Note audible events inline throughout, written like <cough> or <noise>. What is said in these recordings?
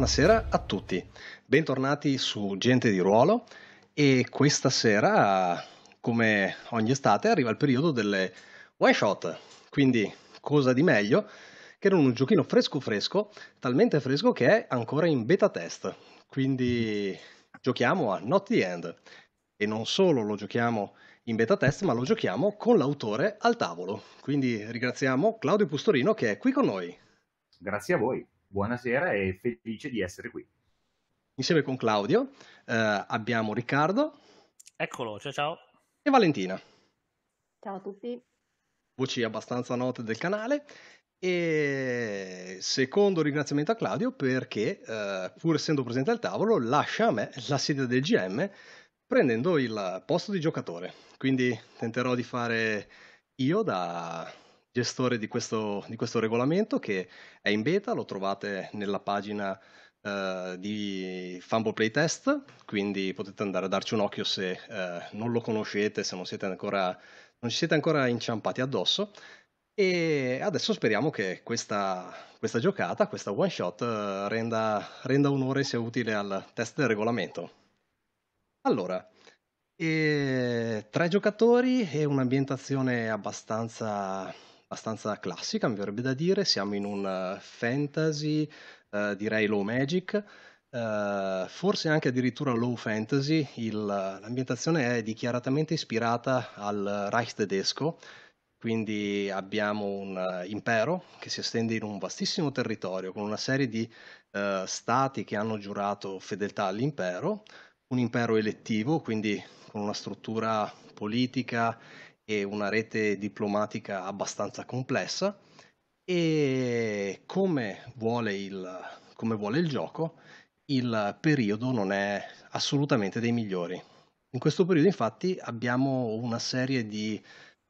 Buonasera a tutti, bentornati su Gente di Ruolo e questa sera, come ogni estate, arriva il periodo delle one shot, quindi cosa di meglio che era un giochino fresco fresco, talmente fresco che è ancora in beta test, quindi giochiamo a Not The End e non solo lo giochiamo in beta test, ma lo giochiamo con l'autore al tavolo. Quindi ringraziamo Claudio Pustorino che è qui con noi. Grazie a voi. Buonasera e felice di essere qui. Insieme con Claudio eh, abbiamo Riccardo. Eccolo, ciao ciao. E Valentina. Ciao a tutti. Voci abbastanza note del canale. E secondo ringraziamento a Claudio perché, eh, pur essendo presente al tavolo, lascia a me la sedia del GM prendendo il posto di giocatore. Quindi tenterò di fare io da gestore di questo, di questo regolamento che è in beta, lo trovate nella pagina Uh, di Fumble Playtest, quindi potete andare a darci un occhio se uh, non lo conoscete, se non, siete ancora, non ci siete ancora inciampati addosso. E adesso speriamo che questa, questa giocata, questa one shot, uh, renda, renda onore sia utile al test del regolamento. Allora, tre giocatori e un'ambientazione abbastanza abbastanza classica, mi verrebbe da dire, siamo in un eh, fantasy, eh, direi low magic, eh, forse anche addirittura low fantasy, Il, l'ambientazione è dichiaratamente ispirata al Reich tedesco, quindi abbiamo un eh, impero che si estende in un vastissimo territorio con una serie di eh, stati che hanno giurato fedeltà all'impero, un impero elettivo, quindi con una struttura politica e una rete diplomatica abbastanza complessa e come vuole il, come vuole il gioco il periodo non è assolutamente dei migliori. In questo periodo infatti abbiamo una serie di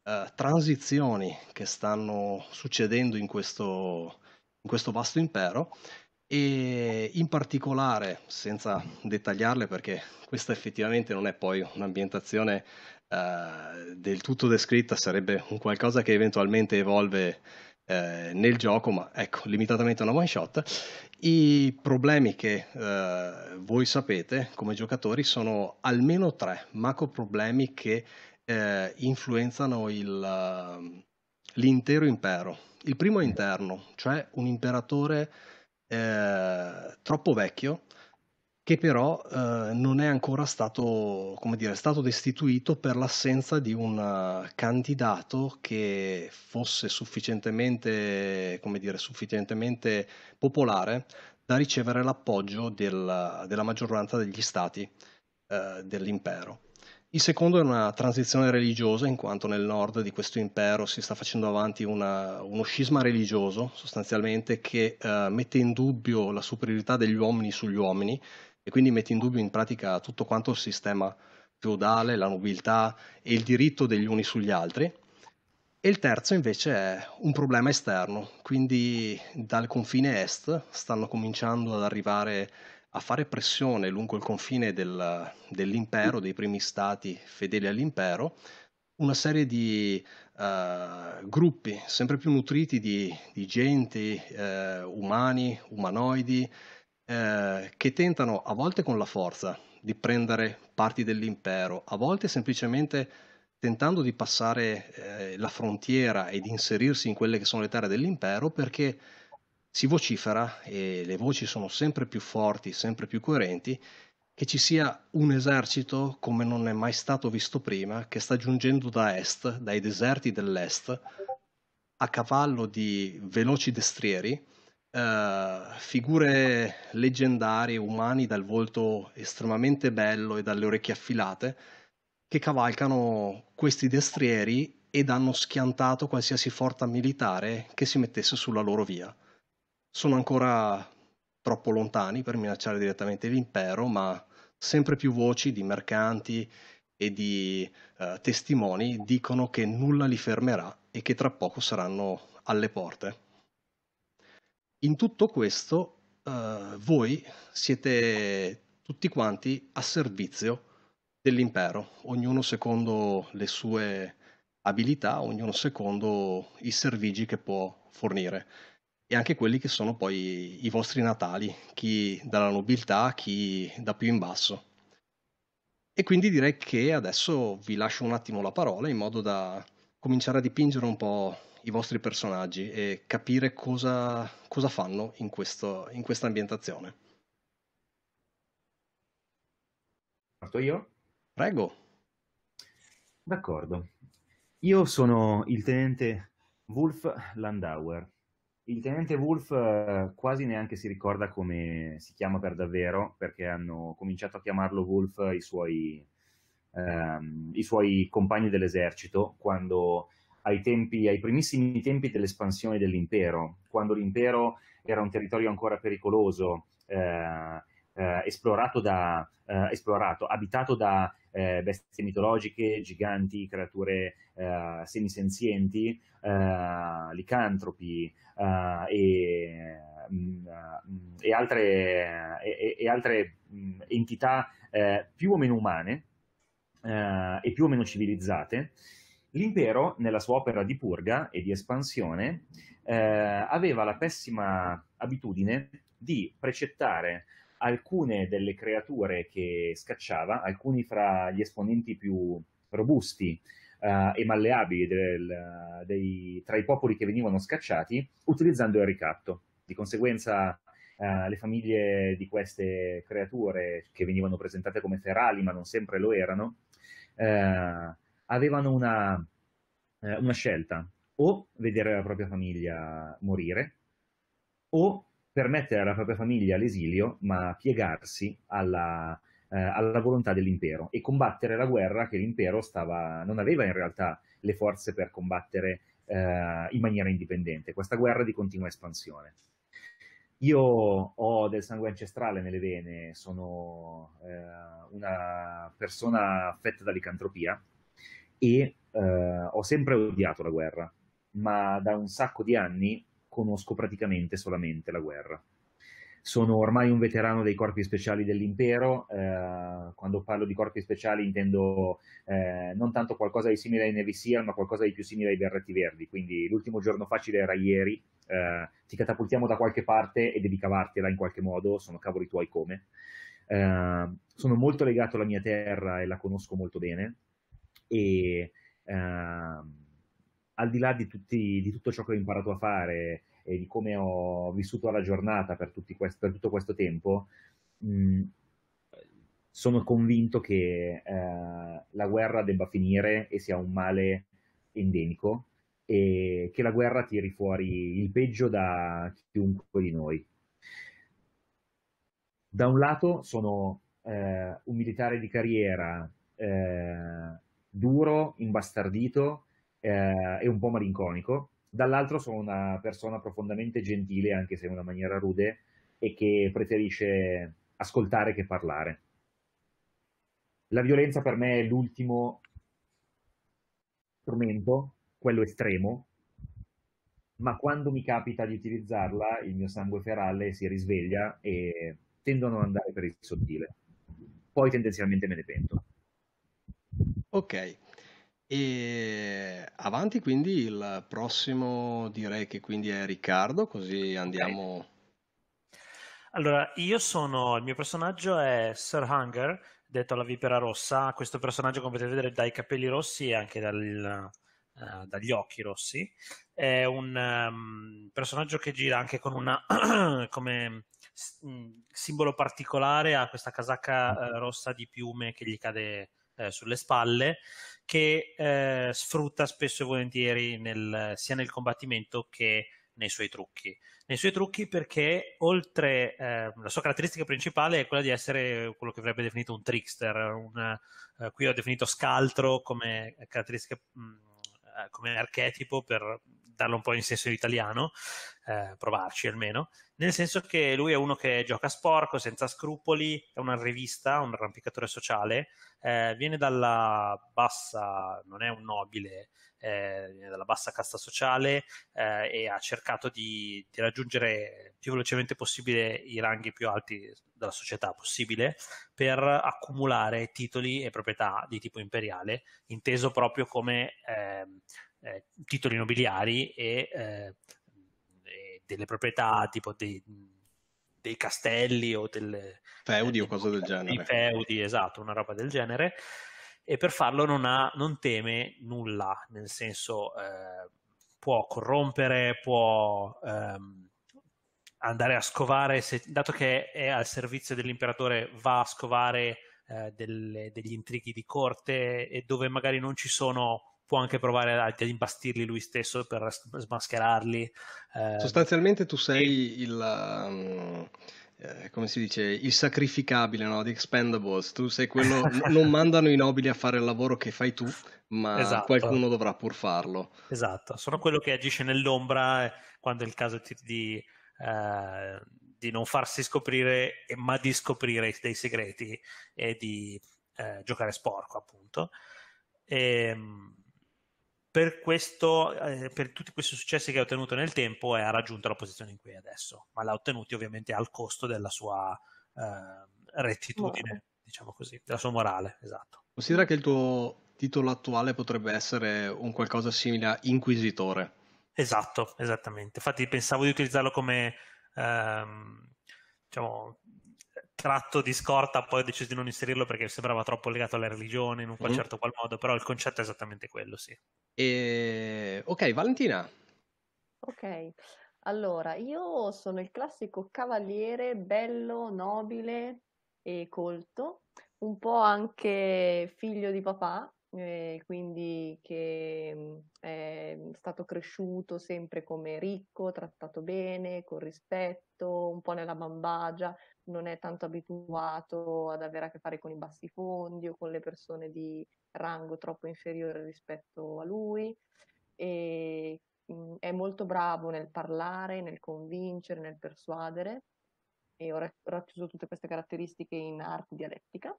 uh, transizioni che stanno succedendo in questo, in questo vasto impero e in particolare, senza dettagliarle perché questa effettivamente non è poi un'ambientazione uh, del tutto descritta sarebbe un qualcosa che eventualmente evolve uh, nel gioco, ma ecco, limitatamente a una one shot. I problemi che uh, voi sapete come giocatori sono almeno tre macro problemi che influenzano il, ehm, l'intero impero. Il primo è interno, cioè un imperatore troppo vecchio che però eh, non è ancora stato, come dire, stato destituito per l'assenza di un eh, candidato che fosse sufficientemente, come dire, sufficientemente popolare da ricevere l'appoggio del, della maggioranza degli stati eh, dell'impero. Il secondo è una transizione religiosa, in quanto nel nord di questo impero si sta facendo avanti una, uno scisma religioso, sostanzialmente, che eh, mette in dubbio la superiorità degli uomini sugli uomini e quindi mette in dubbio in pratica tutto quanto il sistema feudale, la nobiltà e il diritto degli uni sugli altri. E il terzo invece è un problema esterno, quindi dal confine est stanno cominciando ad arrivare a fare pressione lungo il confine del, dell'impero, dei primi stati fedeli all'impero, una serie di uh, gruppi sempre più nutriti di, di gente, uh, umani, umanoidi, eh, che tentano a volte con la forza di prendere parti dell'impero, a volte semplicemente tentando di passare eh, la frontiera e di inserirsi in quelle che sono le terre dell'impero perché si vocifera e le voci sono sempre più forti, sempre più coerenti, che ci sia un esercito come non è mai stato visto prima, che sta giungendo da est, dai deserti dell'est, a cavallo di veloci destrieri, eh, figure leggendarie, umani dal volto estremamente bello e dalle orecchie affilate, che cavalcano questi destrieri ed hanno schiantato qualsiasi forza militare che si mettesse sulla loro via. Sono ancora troppo lontani per minacciare direttamente l'impero, ma sempre più voci di mercanti e di eh, testimoni dicono che nulla li fermerà e che tra poco saranno alle porte. In tutto questo eh, voi siete tutti quanti a servizio dell'impero, ognuno secondo le sue abilità, ognuno secondo i servigi che può fornire e anche quelli che sono poi i vostri natali, chi dalla nobiltà, chi da più in basso. E quindi direi che adesso vi lascio un attimo la parola in modo da cominciare a dipingere un po' i vostri personaggi e capire cosa, cosa fanno in, questo, in questa ambientazione. Parto io? Prego. D'accordo. Io sono il tenente Wolf Landauer. Il tenente Wolf eh, quasi neanche si ricorda come si chiama per davvero, perché hanno cominciato a chiamarlo Wolf i suoi, ehm, i suoi compagni dell'esercito quando ai, tempi, ai primissimi tempi dell'espansione dell'impero, quando l'impero era un territorio ancora pericoloso, eh, eh, esplorato, da, eh, esplorato, abitato da eh, bestie mitologiche, giganti, creature eh, semisenzienti, eh, licantropi e, mh, mm, e, altre, e, e, altre, mm, entità più o meno umane e più o meno civilizzate. L'impero, nella sua opera di purga e di espansione, eh, aveva la pessima abitudine di precettare alcune delle creature che scacciava, alcuni fra gli esponenti più robusti eh, e malleabili del, dei, tra i popoli che venivano scacciati, utilizzando il ricatto. Di conseguenza eh, le famiglie di queste creature, che venivano presentate come ferali ma non sempre lo erano, eh, avevano una, eh, una scelta, o vedere la propria famiglia morire, o permettere alla propria famiglia l'esilio, ma piegarsi alla, eh, alla volontà dell'impero e combattere la guerra che l'impero stava, non aveva in realtà le forze per combattere eh, in maniera indipendente, questa guerra di continua espansione. Io ho del sangue ancestrale nelle vene, sono eh, una persona affetta da licantropia, e eh, ho sempre odiato la guerra, ma da un sacco di anni conosco praticamente solamente la guerra. Sono ormai un veterano dei corpi speciali dell'impero, eh, quando parlo di corpi speciali intendo eh, non tanto qualcosa di simile ai Navy Seal, ma qualcosa di più simile ai Berretti Verdi, quindi l'ultimo giorno facile era ieri, eh, ti catapultiamo da qualche parte e devi cavartela in qualche modo, sono cavoli tuoi come. Eh, sono molto legato alla mia terra e la conosco molto bene, e ehm, al di là di, tutti, di, tutto ciò che ho imparato a fare e di come ho vissuto la giornata per, quest- per tutto questo tempo, mh, sono convinto che eh, la guerra debba finire e sia un male endemico e che la guerra tiri fuori il peggio da chiunque di noi. Da un lato sono eh, un militare di carriera eh, duro, imbastardito eh, e un po' malinconico. Dall'altro sono una persona profondamente gentile, anche se in una maniera rude, e che preferisce ascoltare che parlare. La violenza per me è l'ultimo strumento, quello estremo, ma quando mi capita di utilizzarla il mio sangue ferale si risveglia e tendo a non andare per il sottile. Poi tendenzialmente me ne pento. Ok. E avanti quindi il prossimo direi che quindi è Riccardo, così andiamo... Okay. Allora, io sono, il mio personaggio è Sir Hunger, detto la vipera rossa, questo personaggio come potete vedere dai capelli rossi e anche dal, uh, dagli occhi rossi, è un um, personaggio che gira anche con una, <clears throat> come mm, simbolo particolare, ha questa casacca uh, rossa di piume che gli cade eh, sulle spalle che eh, sfrutta spesso e volentieri nel, sia nel combattimento che nei suoi trucchi. Nei suoi trucchi perché oltre eh, la sua caratteristica principale è quella di essere quello che avrebbe definito un trickster, un, eh, qui ho definito scaltro come caratteristica mh, mm, eh, come archetipo per darlo un po' in senso italiano, eh, provarci almeno, nel senso che lui è uno che gioca sporco, senza scrupoli, è una rivista, un arrampicatore sociale, eh, viene dalla bassa, non è un nobile, eh, viene dalla bassa casta sociale eh, e ha cercato di, di raggiungere più velocemente possibile i ranghi più alti della società possibile per accumulare titoli e proprietà di tipo imperiale, inteso proprio come... Eh, eh, titoli nobiliari e, eh, delle proprietà tipo dei, dei castelli o delle, feudi o eh, cose del genere. Feudi, esatto, una roba del genere. E per farlo non, ha, non teme nulla, nel senso eh, può corrompere, può ehm, andare a scovare, se, dato che è al servizio dell'imperatore, va a scovare eh, delle, degli intrighi di corte e dove magari non ci sono può anche provare a, imbastirli lui stesso per smascherarli. Eh. Sostanzialmente tu sei il... Um, eh, come si dice, il sacrificabile no? di Expendables. Tu sei quello, <laughs> non mandano i nobili a fare il lavoro che fai tu, ma esatto. qualcuno dovrà pur farlo. Esatto, sono quello che agisce nell'ombra eh, quando è il caso di, eh, di non farsi scoprire, ma di scoprire dei segreti e di eh, giocare sporco, appunto. E, ehm, per, questo, eh, per, tutti questi successi che ha ottenuto nel tempo ha raggiunto la posizione in cui è adesso, ma l'ha ottenuto ovviamente al costo della sua eh, rettitudine, no. diciamo così, della sua morale, esatto. Considera che il tuo titolo attuale potrebbe essere un qualcosa simile a Inquisitore. Esatto, esattamente. Infatti pensavo di utilizzarlo come ehm, diciamo, tratto di scorta, poi ho deciso di non inserirlo perché sembrava troppo legato alla religione in un mm-hmm. certo qual modo, però il concetto è esattamente quello, sì. E... Ok, Valentina. Ok, allora io sono il classico cavaliere bello, nobile e colto, un po' anche figlio di papà, eh, quindi che mm, è stato cresciuto sempre come ricco, trattato bene, con rispetto, un po' nella bambagia, non è tanto abituato ad avere a che fare con i bassi fondi o con le persone di rango troppo inferiore rispetto a lui. E, mh, mhmm, è molto bravo nel parlare, nel convincere, nel persuadere. E ho racchiuso tutte queste caratteristiche in arte dialettica.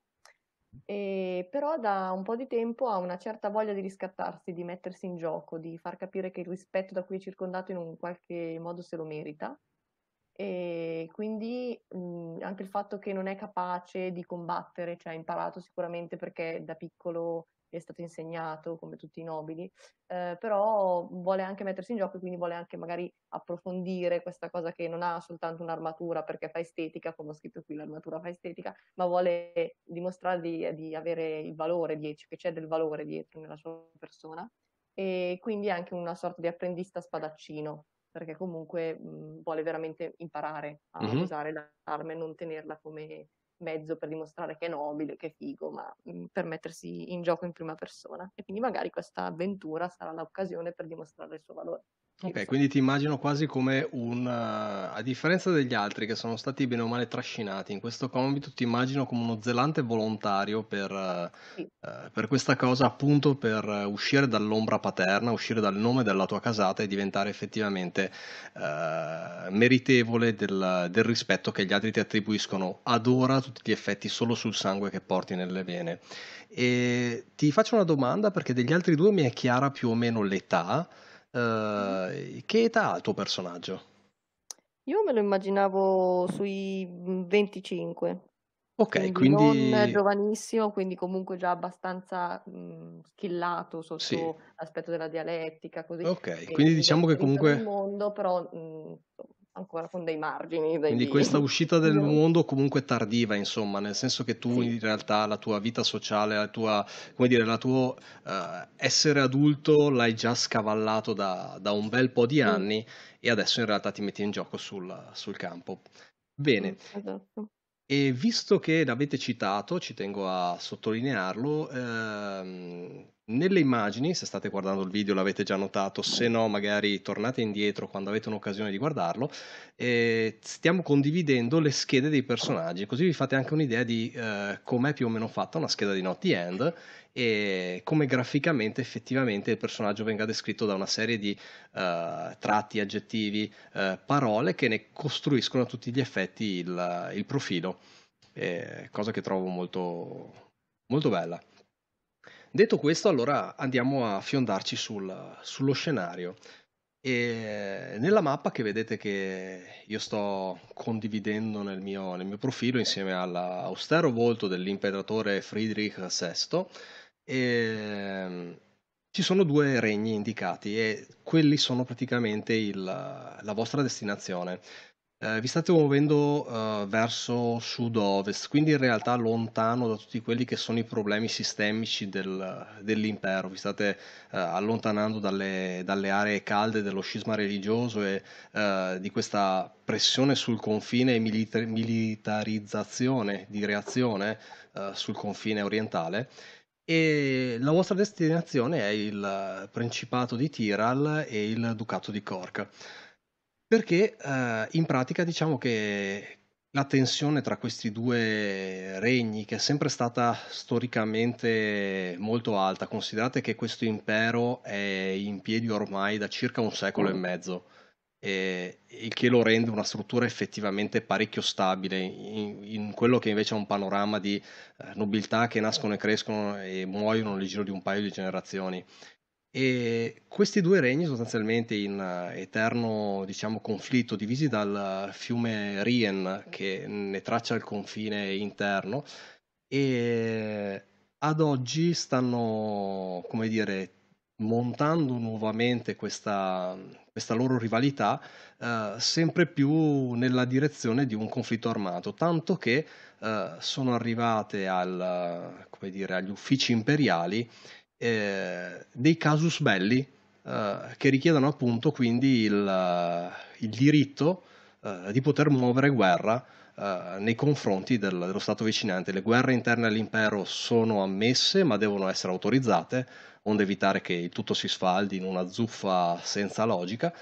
E però da un po' di tempo ha una certa voglia di riscattarsi, di mettersi in gioco, di far capire che il rispetto da cui è circondato in un qualche modo se lo merita e quindi mh, mhmm, anche il fatto che non è capace di combattere, cioè ha imparato sicuramente perché da piccolo è stato insegnato come tutti i nobili, eh, però vuole anche mettersi in gioco e quindi vuole anche magari approfondire questa cosa che non ha soltanto un'armatura perché fa estetica, come ho scritto qui l'armatura fa estetica, ma vuole dimostrare di, di avere il valore dietro, che c'è del valore dietro nella sua persona e quindi è anche una sorta di apprendista spadaccino perché comunque mh, mhmm, vuole veramente imparare a mm-hmm. usare l'arma e non tenerla come mezzo per dimostrare che è nobile, che è figo, ma mh, mhmm, per mettersi in gioco in prima persona. E quindi magari questa avventura sarà l'occasione per dimostrare il suo valore. Ok, quindi ti immagino quasi come un, eh, a differenza degli altri che sono stati bene o male trascinati in questo compito, ti immagino come uno zelante volontario per, Sì. eh, per questa cosa, appunto per uscire dall'ombra paterna, uscire dal nome della tua casata e diventare effettivamente eh, meritevole del, del rispetto che gli altri ti attribuiscono ad ora a tutti gli effetti solo sul sangue che porti nelle vene. E ti faccio una domanda perché degli altri due mi è chiara più o meno l'età. Eh, mm-hmm. che età ha il tuo personaggio? Io me lo immaginavo sui 25. Mm, ok, quindi, quindi... non giovanissimo, quindi comunque già abbastanza mh, mm, schillato sotto sì. l'aspetto della dialettica, così. Ok, e quindi diciamo che comunque... Mondo, però mh, mm, ancora con dei margini. Dei... Quindi questa uscita del mondo comunque tardiva, insomma, nel senso che tu sì. in realtà la tua vita sociale, la tua, come dire, la tuo uh, eh, essere adulto l'hai già scavallato da, da un bel po' di anni mm. e adesso in realtà ti metti in gioco sul, sul campo. Bene. Esatto. E visto che l'avete citato, ci tengo a sottolinearlo, ehm, nelle immagini, se state guardando il video l'avete già notato, se no magari tornate indietro quando avete un'occasione di guardarlo, eh, stiamo condividendo le schede dei personaggi, così vi fate anche un'idea di eh, com'è più o meno fatta una scheda di Not The End e come graficamente effettivamente il personaggio venga descritto da una serie di uh, tratti, aggettivi, uh, parole che ne costruiscono a tutti gli effetti il, il profilo, eh, cosa che trovo molto, molto bella. Detto questo, allora andiamo a fiondarci sul, sullo scenario. E nella mappa che vedete che io sto condividendo nel mio, nel mio profilo insieme all'austero volto dell'imperatore Friedrich VI, e, ehm, ci sono due regni indicati e quelli sono praticamente il, la vostra destinazione. Eh, vi state muovendo eh, verso sud-ovest, quindi in realtà lontano da tutti quelli che sono i problemi sistemici del, dell'impero, vi state eh, allontanando dalle, dalle, aree calde dello scisma religioso e eh, di questa pressione sul confine e milita- militarizzazione di reazione eh, sul confine orientale. E la vostra destinazione è il eh, Principato di Tiral e il Ducato di Cork perché eh, in pratica diciamo che la tensione tra questi due regni, che è sempre stata storicamente molto alta, considerate che questo impero è in piedi ormai da circa un secolo e mm. mezzo, e il che lo rende una struttura effettivamente parecchio stabile in, in quello che invece è un panorama di eh, nobiltà che nascono e crescono e muoiono nel giro di un paio di generazioni. E questi due regni sostanzialmente in eh, eterno diciamo, conflitto, divisi dal fiume Rien che ne traccia il confine interno e ad oggi stanno, come dire, montando nuovamente questa, questa loro rivalità eh, sempre più nella direzione di un conflitto armato, tanto che eh, sono arrivate al, dire, agli uffici imperiali eh, dei casus belli eh, che richiedono appunto quindi il, eh, il diritto eh, di poter muovere guerra eh, nei confronti del, dello Stato vicinante. Le guerre interne all'impero sono ammesse ma devono essere autorizzate, onde evitare che tutto si sfaldi in una zuffa senza logica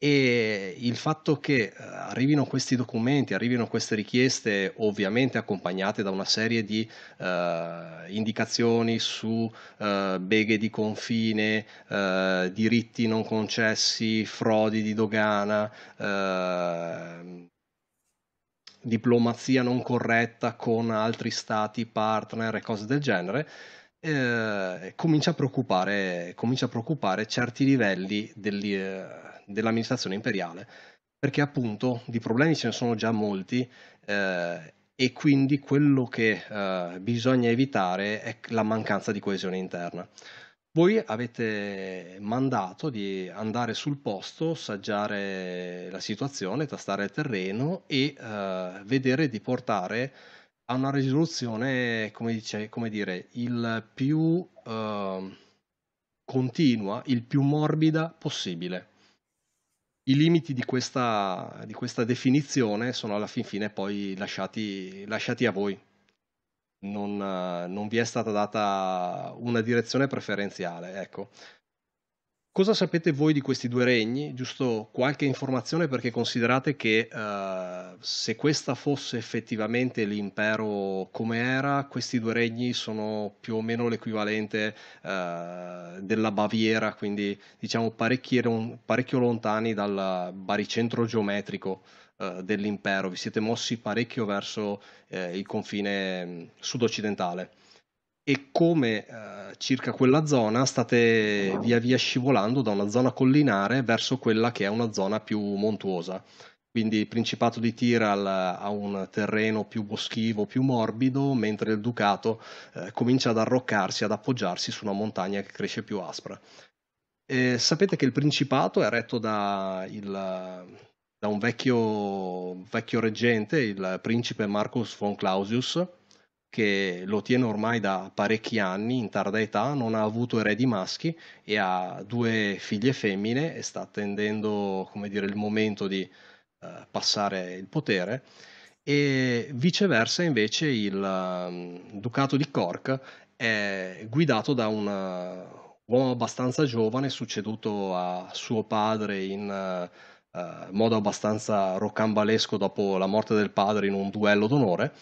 e il fatto che eh, arrivino questi documenti, arrivino queste richieste, ovviamente accompagnate da una serie di eh, indicazioni su eh, beghe di confine, eh, diritti non concessi, frodi di dogana, ehm, diplomazia non corretta con altri stati partner e cose del genere, eh, comincia, a preoccupare, comincia a preoccupare certi livelli degli, eh, dell'amministrazione imperiale, perché appunto di problemi ce ne sono già molti eh, e quindi quello che eh, bisogna evitare è la mancanza di coesione interna. Voi avete mandato di andare sul posto, saggiare la situazione, tastare il terreno e eh, vedere di portare ha una risoluzione, come, dice, come dire, il più eh, continua, il più morbida possibile. I limiti di questa, di questa definizione sono alla fin fine poi lasciati, lasciati a voi. Non, non, vi è stata data una direzione preferenziale, ecco. Cosa sapete voi di questi due regni? Giusto qualche informazione perché considerate che uh, se questa fosse effettivamente l'impero come era, questi due regni sono più o meno l'equivalente uh, della Baviera, quindi diciamo parecchio, parecchio lontani dal baricentro geometrico uh, dell'impero. Vi siete mossi parecchio verso il confine mm, sud-occidentale e come eh, circa quella zona state via via scivolando da una zona collinare verso quella che è una zona più montuosa. Quindi il Principato di Tiral eh, ha un terreno più boschivo, più morbido, mentre il Ducato eh, comincia ad arroccarsi, ad appoggiarsi su una montagna che cresce più aspra. E sapete che il Principato è retto da, il, da un vecchio, vecchio reggente, il principe Marcus von Clausius, che lo tiene ormai da parecchi anni, in tarda età, non ha avuto eredi maschi e ha due figlie femmine e sta attendendo come dire, il momento di eh, passare il potere. E viceversa invece il um, ducato di Cork è guidato da un eh, uomo abbastanza giovane, succeduto a suo padre in... Uh, modo abbastanza rocambalesco dopo la morte del padre in un duello d'onore,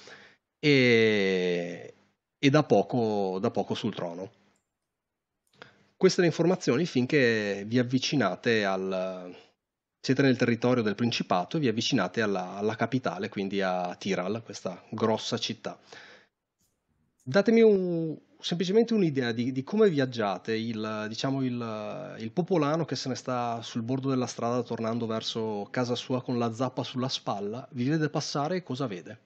e, e da, poco, da poco sul trono. Queste le informazioni finché vi avvicinate al... siete nel territorio del Principato e vi avvicinate alla, alla capitale, quindi a Tiral, questa grossa città. Datemi un, semplicemente un'idea di, di, come viaggiate, il, diciamo il, il, popolano che se ne sta sul bordo della strada tornando verso casa sua con la zappa sulla spalla, vi vede passare e cosa vede?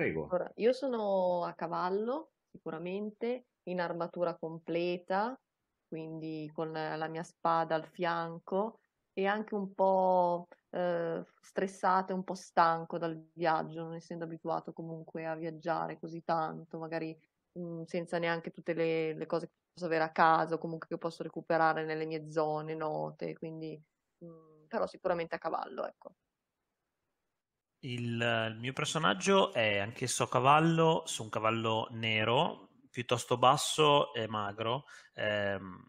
Prego. Allora, io sono a cavallo, sicuramente, in armatura completa, quindi con la mia spada al fianco e anche un po' eh, stressato e un po' stanco dal viaggio, non essendo abituato comunque a viaggiare così tanto, magari mh, mm, senza neanche tutte le, le, cose che posso avere a casa o comunque che posso recuperare nelle mie zone note, quindi mh, mm, però sicuramente a cavallo, ecco. Il, il mio personaggio è anch'esso a cavallo, su un cavallo nero, piuttosto basso e magro. Ehm,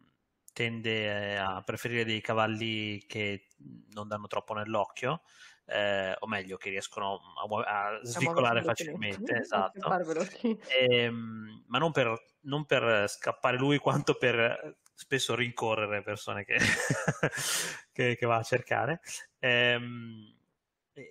tende eh, a preferire dei cavalli che non danno troppo nell'occhio, eh, o meglio, che riescono a, a svicolare facilmente. <laughs> Esatto. E, ehm, ma non per, non per, scappare lui, quanto per spesso rincorrere persone che, <laughs> che, che va a cercare. Ehm, e,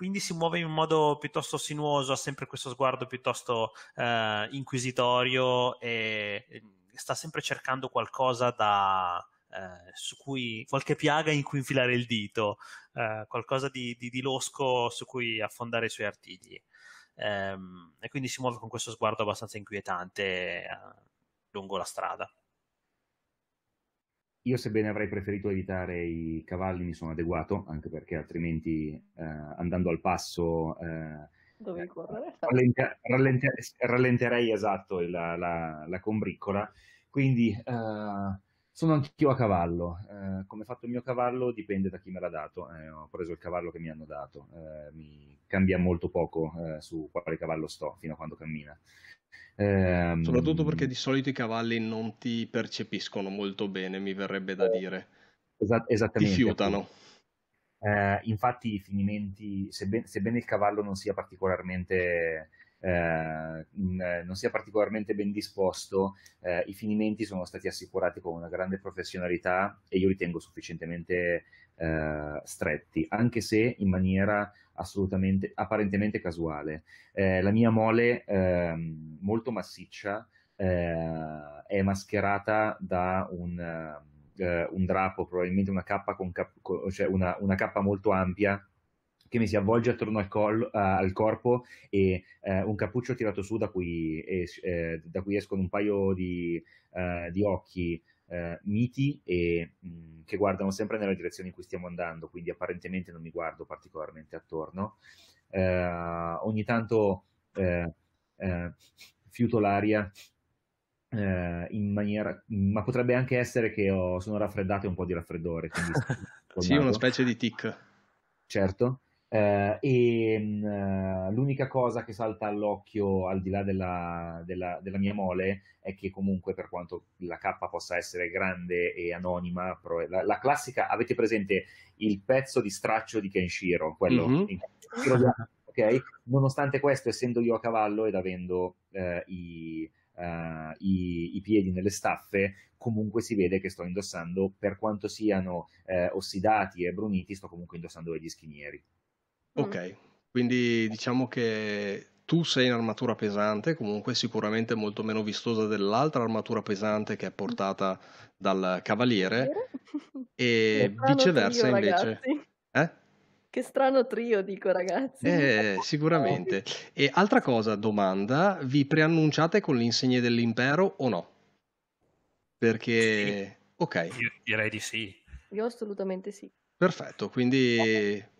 quindi si muove in modo piuttosto sinuoso, ha sempre questo sguardo piuttosto eh, inquisitorio e sta sempre cercando qualcosa da, eh, su cui qualche piaga in cui infilare il dito, eh, qualcosa di, di, di, losco su cui affondare i suoi artigli. Eh, e quindi si muove con questo sguardo abbastanza inquietante eh, lungo la strada. Io, sebbene avrei preferito evitare i cavalli, mi sono adeguato, anche perché altrimenti eh, andando al passo eh, Dovevi eh, correre, esatto. rallente, rallente, rallenterei esatto la, la, la combriccola. Quindi eh, sono anch'io a cavallo. Eh, come è fatto il mio cavallo dipende da chi me l'ha dato. Eh, ho preso il cavallo che mi hanno dato. mi cambia molto poco su quale cavallo sto fino a quando cammina. Ehm... Soprattutto perché di solito i cavalli non ti percepiscono molto bene, mi verrebbe da dire. Esa- esattamente. Ti fiutano. Eh, infatti i finimenti, sebbene, sebbene il cavallo non sia particolarmente eh, in, eh, non sia particolarmente ben disposto, eh, i finimenti sono stati assicurati con una grande professionalità e io li tengo sufficientemente eh, stretti, anche se in maniera assolutamente apparentemente casuale. Eh, la mia mole ehm, molto massiccia eh, è mascherata da un, un drapo, probabilmente una cappa, con cap- cioè una, una cappa molto ampia che mi si avvolge attorno al, collo, uh, eh, al corpo e uh, un cappuccio tirato su da cui, es- eh, da cui escono un paio di, uh, di occhi miti e mh, mm, che guardano sempre nella direzione in cui stiamo andando, quindi apparentemente non mi guardo particolarmente attorno. ogni tanto fiuto l'aria in maniera, ma potrebbe anche essere che ho, sono raffreddato e un po' di raffreddore. Quindi <laughs> sì, una specie di tic certo. Uh, e uh, l'unica cosa che salta all'occhio al di là della, della, della, mia mole è che comunque per quanto la K possa essere grande e anonima pro- la, la, classica avete presente il pezzo di straccio di Kenshiro quello mm-hmm. in- ok nonostante questo essendo io a cavallo ed avendo uh, i, i, i, piedi nelle staffe comunque si vede che sto indossando per quanto siano ossidati e bruniti sto comunque indossando degli schinieri Mm. Ok, quindi diciamo che tu sei in armatura pesante, comunque sicuramente molto meno vistosa dell'altra armatura pesante che è portata dal cavaliere <laughs> e viceversa trio, invece. Eh? Che strano trio, dico, ragazzi. Eh, sicuramente. <laughs> E altra cosa, domanda, vi preannunciate con l'insegna dell'impero o no? Sì, Perché ok. io direi di sì. Io assolutamente sì. Perfetto, quindi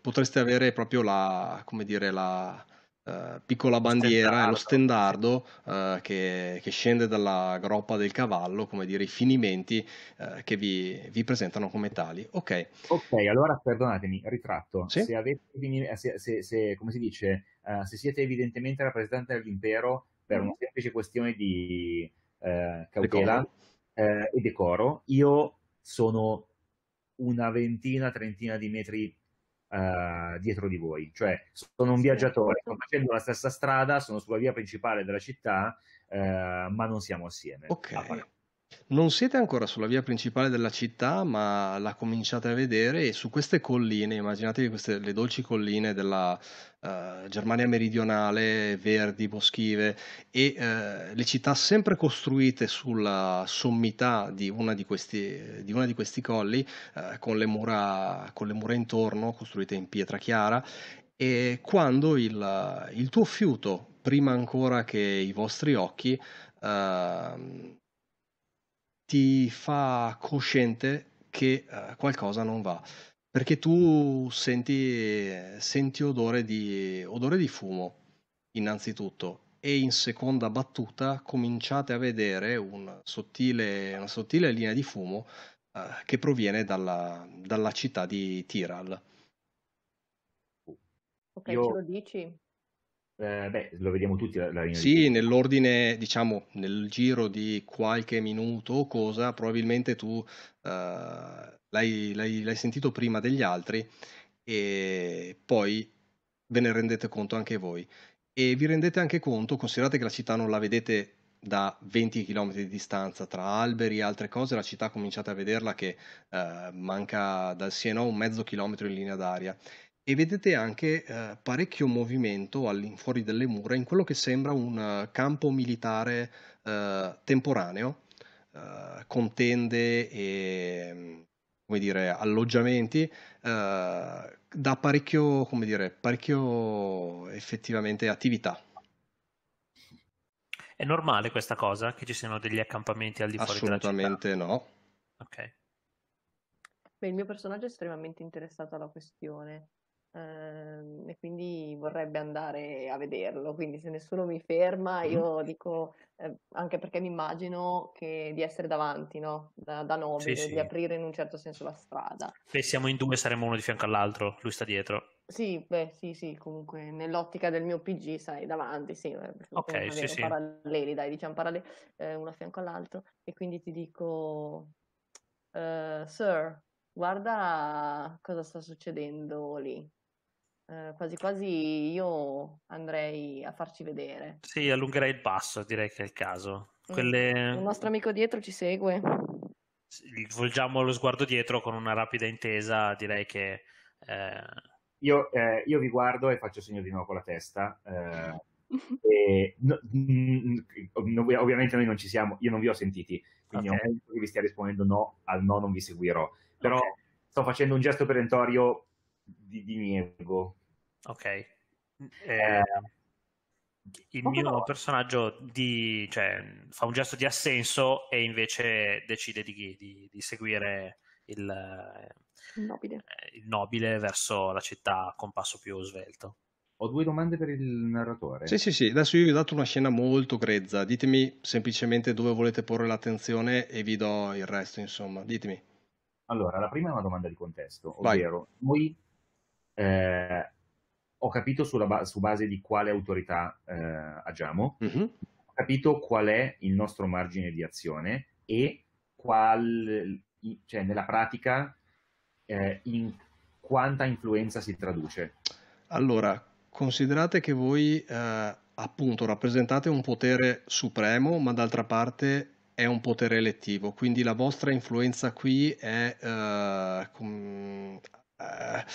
potreste avere proprio la, come dire, la, Uh, piccola bandiera, lo stendardo uh, che, che, scende dalla groppa del cavallo, come dire, i finimenti uh, che vi, vi, presentano come tali. Ok. Ok, allora perdonatemi, ritratto. Sì? Se avete, se, se, se, come si dice, se siete evidentemente rappresentanti dell'impero per una mm. semplice questione di cautela decoro. e decoro, io sono una ventina, trentina di metri uh, dietro di voi. Cioè, sono un viaggiatore, sto facendo la stessa strada, sono sulla via principale della città, uh, ma non siamo assieme. Ok. Non siete ancora sulla via principale della città, ma la cominciate a vedere e su queste colline, immaginatevi queste, le dolci colline della eh, Germania meridionale, verdi, boschive, e eh, le città sempre costruite sulla sommità di una di questi, di una di questi colli, eh, con, le mura, con le mura intorno, costruite in pietra chiara, e quando il, il tuo fiuto, prima ancora che i vostri occhi, Uh, ti fa cosciente che eh, qualcosa non va perché tu senti, senti odore, di, odore, di, fumo innanzitutto e in seconda battuta cominciate a vedere un sottile, una sottile linea di fumo eh, che proviene dalla, dalla, città di Tiral. Ok, Io... ce lo dici? eh, beh, lo vediamo tutti la, la linea Sì, nell'ordine, diciamo, nel giro di qualche minuto o cosa, probabilmente tu eh, l'hai, l'hai, l'hai sentito prima degli altri e poi ve ne rendete conto anche voi. E vi rendete anche conto, considerate che la città non la vedete da 20 km di distanza tra alberi e altre cose, la città cominciate a vederla che eh, manca dal Siena un mezzo chilometro in linea d'aria e vedete anche eh, parecchio movimento all'infuori delle mura in quello che sembra un eh, campo militare eh, temporaneo, eh, con tende e mm, come dire, alloggiamenti, eh, da parecchio, come dire, parecchio effettivamente attività. È normale questa cosa che ci siano degli accampamenti al di fuori della città? Assolutamente no. Ok. Beh, il mio personaggio è estremamente interessato alla questione Ehm, e quindi vorrebbe andare a vederlo. Quindi se nessuno mi ferma, io dico, ehm, anche perché mi immagino che di essere davanti, no, da da Sì, nobile, di aprire in un certo senso la strada. Beh, siamo in due, saremo uno di fianco all'altro, lui sta dietro. Sì, beh, sì, sì, comunque nell'ottica del mio PG sai davanti, sì, ehm, sì, sì. paralleli, dai, diciamo paralleli, ehm, uno a fianco all'altro e quindi ti dico, ehm: "Sir, guarda cosa sta succedendo lì." Eh, quasi quasi io andrei a farci vedere. Sì, allungherei il passo, direi che è il caso. Mm. Quelle... Il nostro amico dietro ci segue. Volgiamo lo sguardo dietro con una rapida intesa, direi che... Eh... Io, eh, io, vi guardo e faccio segno di no con la testa. <laughs> Eh, e, no, mm, mm, ovviamente noi non ci siamo, io non vi ho sentiti, quindi okay. non penso che vi stia rispondendo no, al no non vi seguirò. Però okay. sto facendo un gesto perentorio di, di niego. Ok. Eh, il mio no. personaggio di, cioè, fa un gesto di assenso e invece decide di, di, di seguire il, il, nobile. Eh, il, nobile. verso la città con passo più svelto. Ho due domande per il narratore. Sì, sì, sì. Adesso io vi ho dato una scena molto grezza. Ditemi semplicemente dove volete porre l'attenzione e vi do il resto, insomma. Ditemi. Allora, la prima è una domanda di contesto, ovvero Vai. noi eh, ho capito ba- su base di quale autorità eh, agiamo, mm-hmm. ho capito qual è il nostro margine di azione e qual, cioè, nella pratica eh, in quanta influenza si traduce. Allora, considerate che voi eh, appunto rappresentate un potere supremo, ma d'altra parte è un potere elettivo, quindi la vostra influenza qui è... Eh, com- eh,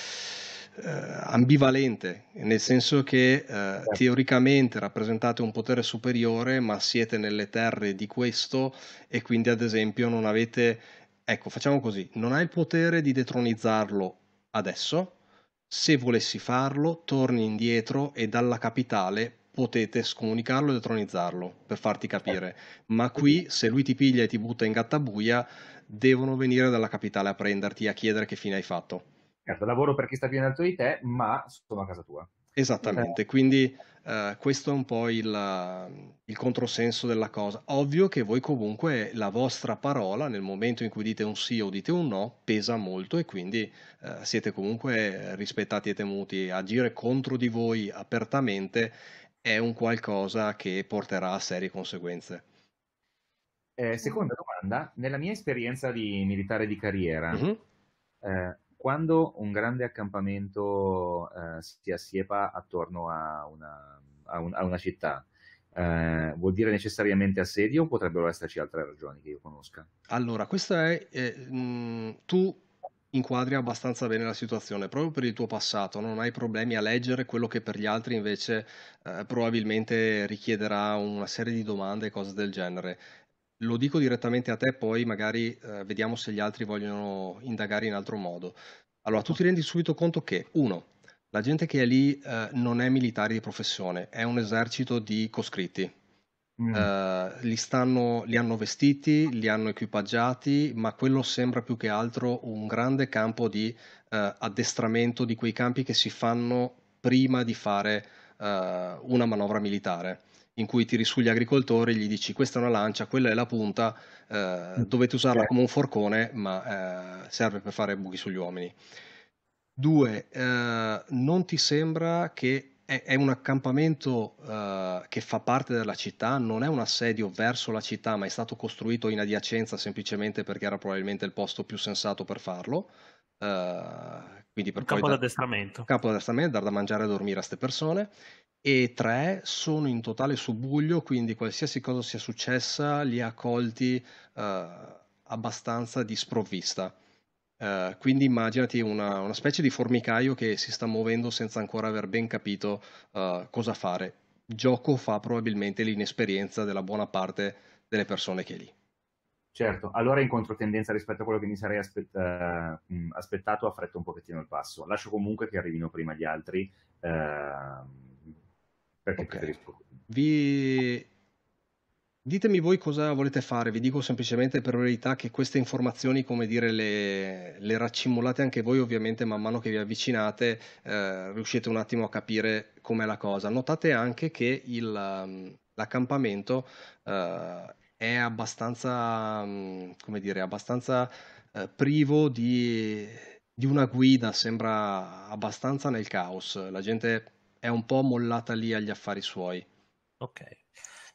eh, ambivalente, nel senso che eh, certo. teoricamente rappresentate un potere superiore, ma siete nelle terre di questo e quindi ad esempio non avete, ecco facciamo così, non hai il potere di detronizzarlo adesso, se volessi farlo torni indietro e dalla capitale potete scomunicarlo e detronizzarlo, per farti capire, certo. ma qui se lui ti piglia e ti butta in gattabuia, devono venire dalla capitale a prenderti, a chiedere che fine hai fatto certo, lavoro per chi sta più in alto di te, ma sono a casa tua. Esattamente, eh. quindi eh, questo è un po' il, il, controsenso della cosa. Ovvio che voi comunque la vostra parola nel momento in cui dite un sì o dite un no pesa molto e quindi eh, siete comunque rispettati e temuti. Agire contro di voi apertamente è un qualcosa che porterà a serie conseguenze. Eh, seconda domanda, nella mia esperienza di militare di carriera, mm-hmm. Eh, quando un grande accampamento eh, si assiepa attorno a una, a un, a una città, eh, vuol dire necessariamente assedio o potrebbero esserci altre ragioni che io conosca? Allora, questa è... Eh, tu inquadri abbastanza bene la situazione proprio per il tuo passato, non hai problemi a leggere quello che per gli altri invece eh, probabilmente richiederà una serie di domande e cose del genere. Lo dico direttamente a te, poi magari eh, vediamo se gli altri vogliono indagare in altro modo. Allora, tu ti rendi subito conto che, uno, la gente che è lì eh, non è militare di professione, è un esercito di coscritti. Mm. Eh, li, stanno, li hanno vestiti, li hanno equipaggiati, ma quello sembra più che altro un grande campo di eh, addestramento di quei campi che si fanno prima di fare eh, una manovra militare in cui tiri su gli agricoltori e gli dici questa è una lancia, quella è la punta, eh, mm. dovete usarla certo. come un forcone, ma eh, serve per fare buchi sugli uomini. Due, eh, non ti sembra che è, è un accampamento eh, che fa parte della città, non è un assedio verso la città, ma è stato costruito in adiacenza semplicemente perché era probabilmente il posto più sensato per farlo? Uh, quindi per campo d'addestramento. Dar, campo d'addestramento, dar da mangiare e dormire a queste persone. E tre sono in totale subuglio, quindi qualsiasi cosa sia successa li ha colti eh, abbastanza di sprovvista. Eh, quindi immaginati una, una, specie di formicaio che si sta muovendo senza ancora aver ben capito eh, cosa fare. gioco fa probabilmente l'inesperienza della buona parte delle persone che è lì. Certo, allora in controtendenza rispetto a quello che mi sarei aspet uh, eh, mm, aspettato, affretto un pochettino il passo. Lascio comunque che arrivino prima gli altri, uh, perché okay. preferisco. Vi... Ditemi voi cosa volete fare, vi dico semplicemente per verità che queste informazioni, come dire, le, le raccimolate anche voi ovviamente man mano che vi avvicinate, eh, riuscite un attimo a capire com'è la cosa. Notate anche che mm, l'accampamento eh, è abbastanza, come dire, abbastanza eh, privo di, di una guida, sembra abbastanza nel caos, la gente è un po' mollata lì agli affari suoi. Ok.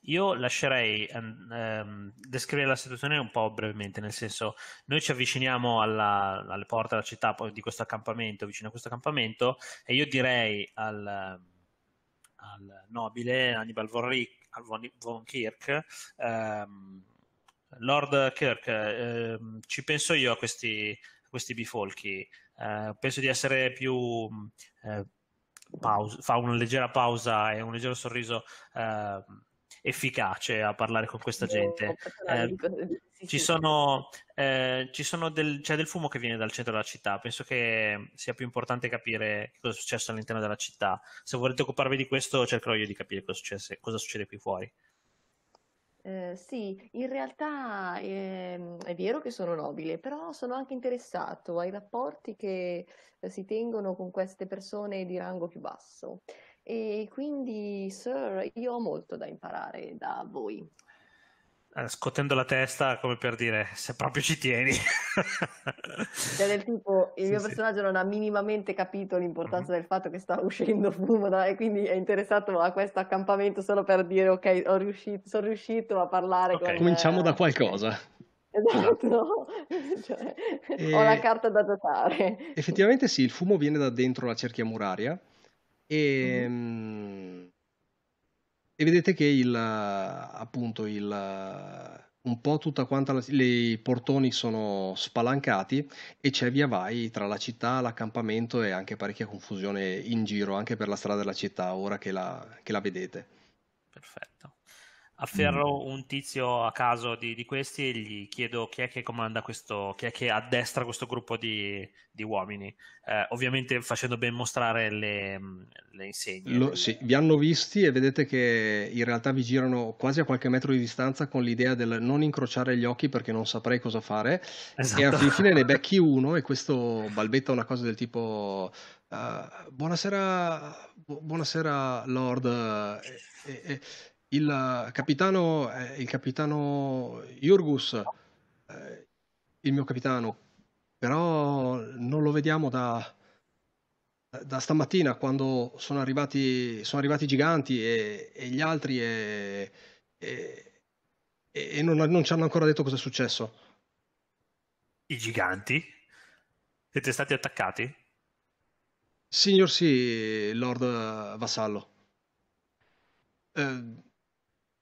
Io lascerei um, descrivere la situazione un po' brevemente, nel senso noi ci avviciniamo alla, alle porte della città di questo accampamento, vicino a questo accampamento, e io direi al, al nobile Annibal Vorric al von, Kirk. Ehm, Lord Kirk, ehm, ci penso io a questi, a questi bifolchi. Eh, penso di essere più. Eh, pausa, fa una leggera pausa e un leggero sorriso ehm, efficace a parlare con questa gente. Eh, sì, ci, sì, sono, eh, ci, sono, del, c'è del fumo che viene dal centro della città. Penso che mm, sia più importante capire cosa è successo all'interno della città. Se volete occuparvi di questo, cercherò io di capire cosa, successe, cosa succede qui fuori. Eh, sì, in realtà eh, è vero che sono nobile, però sono anche interessato ai rapporti che eh, si tengono con queste persone di rango più basso. E quindi, sir, io ho molto da imparare da voi. Eh, scotendo la testa come per dire se proprio ci tieni <laughs> cioè del tipo il sì, mio sì. personaggio non ha minimamente capito l'importanza mm-hmm. del fatto che sta uscendo fumo da, e quindi è interessato a questo accampamento solo per dire ok riuscito, sono riuscito a parlare okay. con cominciamo eh... da qualcosa <laughs> Esatto, esatto. <laughs> cioè, e... ho la carta da giocare. Effettivamente sì, il fumo viene da dentro la cerchia muraria e mm. Mm-hmm. Ehm, e vedete che il, appunto il, un po' tutta quanta la, i portoni sono spalancati e c'è via vai tra la città, l'accampamento e anche parecchia confusione in giro anche per la strada della città ora che la, che la vedete. Perfetto afferro mm. un tizio a caso di, di, questi e gli chiedo chi è che comanda questo, chi è che addestra questo gruppo di, di uomini, eh, ovviamente facendo ben mostrare le, mm, le insegne. Lo, sì, vi hanno visti e vedete che in realtà vi girano quasi a qualche metro di distanza con l'idea del non incrociare gli occhi perché non saprei cosa fare esatto. e alla fine ne <laughs> becchi uno e questo balbetta una cosa del tipo... Uh, buonasera, bu- buonasera Lord. E, e, il capitano, eh, il capitano Jurgus, eh, il mio capitano, però non lo vediamo da, da stamattina quando sono arrivati, sono arrivati i giganti e, e, gli altri e, e, e non, non ci hanno ancora detto cosa è successo. I giganti? Siete stati attaccati? Signor sì, Lord Vassallo. Eh,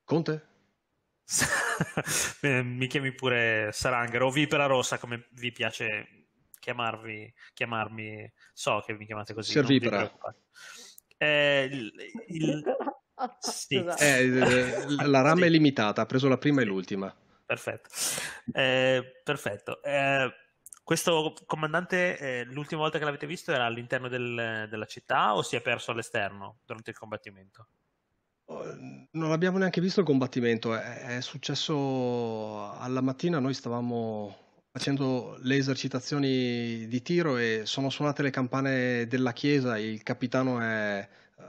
Conte? <laughs> Eh, mi chiami pure Sarangher o Vipera Rossa come vi piace chiamarvi, chiamarmi, so che mi chiamate così. Sir Vipera. Eh, il, il... <laughs> Oh, sì. Eh, eh, eh, la RAM sì. è limitata, ha preso la prima e l'ultima. Perfetto. Eh, perfetto. questo comandante, l'ultima volta che l'avete visto era all'interno del, della città o si è perso all'esterno durante il combattimento? Oh, non abbiamo neanche visto il combattimento, è, è successo alla mattina, noi stavamo facendo le esercitazioni di tiro e sono suonate le campane della chiesa, il capitano è eh,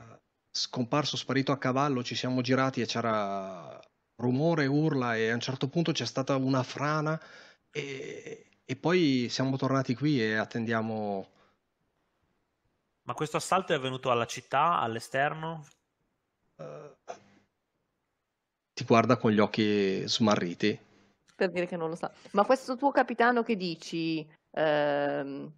scomparso, sparito a cavallo, ci siamo girati e c'era rumore, urla e a un certo punto c'è stata una frana e, e poi siamo tornati qui e attendiamo... Ma questo assalto è avvenuto alla città, all'esterno? Eh, ti guarda con gli occhi smarriti. Per dire che non lo sa. Ma questo tuo capitano che dici... Ehm...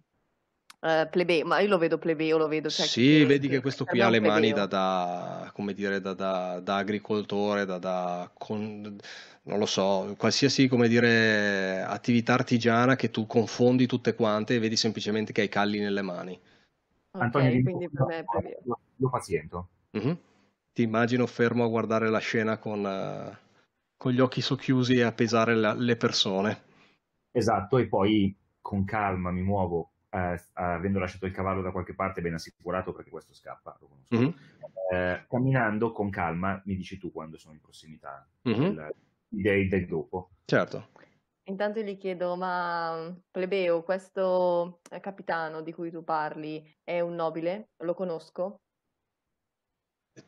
Uh, eh, plebeo, ma io lo vedo plebeo, lo vedo. Cioè, sì, che, vedi che questo qui ha le mani da, da, come dire, da, da, da agricoltore, da, da con, non lo so, qualsiasi come dire, attività artigiana che tu confondi tutte quante e vedi semplicemente che hai calli nelle mani. Okay, Antonio, quindi per me è plebeo. Lo, lo paziento. Mm-hmm ti immagino fermo a guardare la scena con, uh, con gli occhi socchiusi e a pesare la, le persone. Esatto, e poi con calma mi muovo, eh, avendo lasciato il cavallo da qualche parte, ben assicurato perché questo scappa, lo conosco. Mm-hmm. Eh, camminando con calma, mi dici tu quando sono in prossimità mm-hmm. del, del, del Certo. Intanto gli chiedo, ma plebeo, questo eh, capitano di cui tu parli è un nobile? Lo conosco?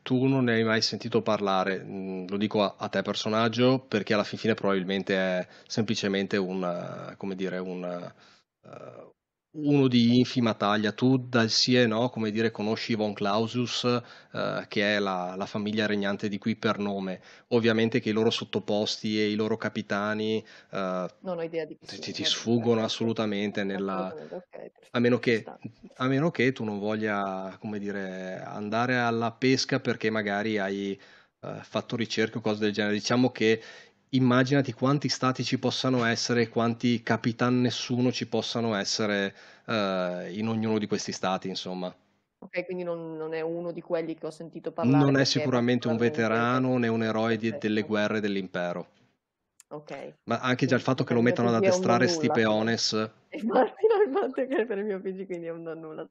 tu non ne hai mai sentito parlare, mm, lo dico a, a te personaggio, perché alla fin fine probabilmente è semplicemente un, eh, come dire, un, eh, uno di infima taglia. Tu dal sì no, come dire, conosci Von Clausius, eh, che è la, la, famiglia regnante di qui per nome. Ovviamente che i loro sottoposti e i loro capitani eh, ti, ti, sfuggono assolutamente nella... okay, a, meno che, a meno che tu non voglia, come dire, andare alla pesca perché magari hai eh, fatto ricerche o cose del genere. Diciamo che immaginati quanti stati ci possano essere e quanti capitan nessuno ci possano essere eh, in ognuno di questi stati, insomma. Ok, quindi non, non, è uno di quelli che ho sentito parlare. Non è sicuramente un veterano né un eroe di, delle guerre dell'impero. Ok. Ma anche già il fatto che lo mettano ad addestrare sti peones. Ma finalmente che per il mio PG quindi è un non nulla.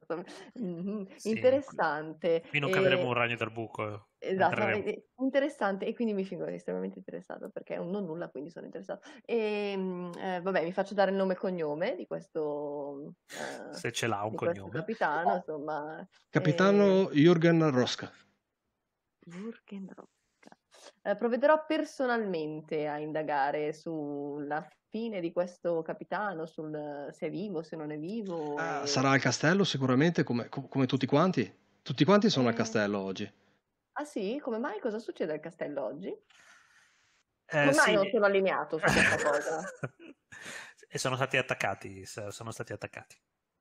Mm-hmm. Sì, Interessante. Qui non caveremo e... Eh, un ragno dal buco. Eh. Esatto, eh, interessante e quindi mi fingo estremamente interessato perché è un non nulla, quindi sono interessato. E ehm, eh, vabbè, mi faccio dare il nome e cognome di questo... Eh, Se ce l'ha un cognome. Capitano, insomma. Capitano e... Jürgen Roska. Jürgen Roska eh, provvederò personalmente a indagare sulla fine di questo capitano, sul se è vivo, se non è vivo. Ah, e... Sarà al castello sicuramente, come, come, tutti quanti. Tutti quanti sono eh... al castello oggi. Ah sì? Come mai? Cosa succede al castello oggi? Eh, come sì. mai non sono allineato su questa cosa? <laughs> e sono stati attaccati, sono stati attaccati.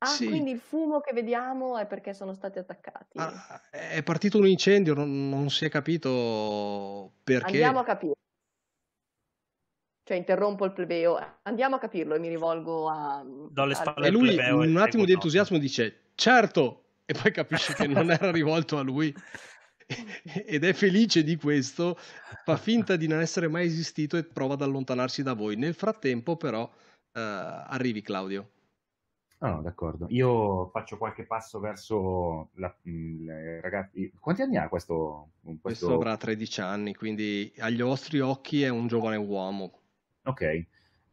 Ah, Sì, quindi il fumo che vediamo è perché sono stati attaccati. ah, è partito un incendio, non, non si è capito perché. Andiamo a perché. capirlo. Cioè, interrompo il plebeo. Andiamo a capirlo e mi rivolgo a- Do le al... spalle E lui plebeo un attimo di entusiasmo dice, certo, e poi capisce che non era <laughs> rivolto a lui <laughs> ed è felice di questo, fa finta di non essere mai esistito e prova ad allontanarsi da voi. Nel frattempo però eh, arrivi Claudio. No, ah, no, d'accordo. Io faccio qualche passo verso la, mh, mhmm, ragazzi. Quanti anni ha questo, questo? avrà 13 anni, quindi agli vostri occhi è un giovane uomo. Ok.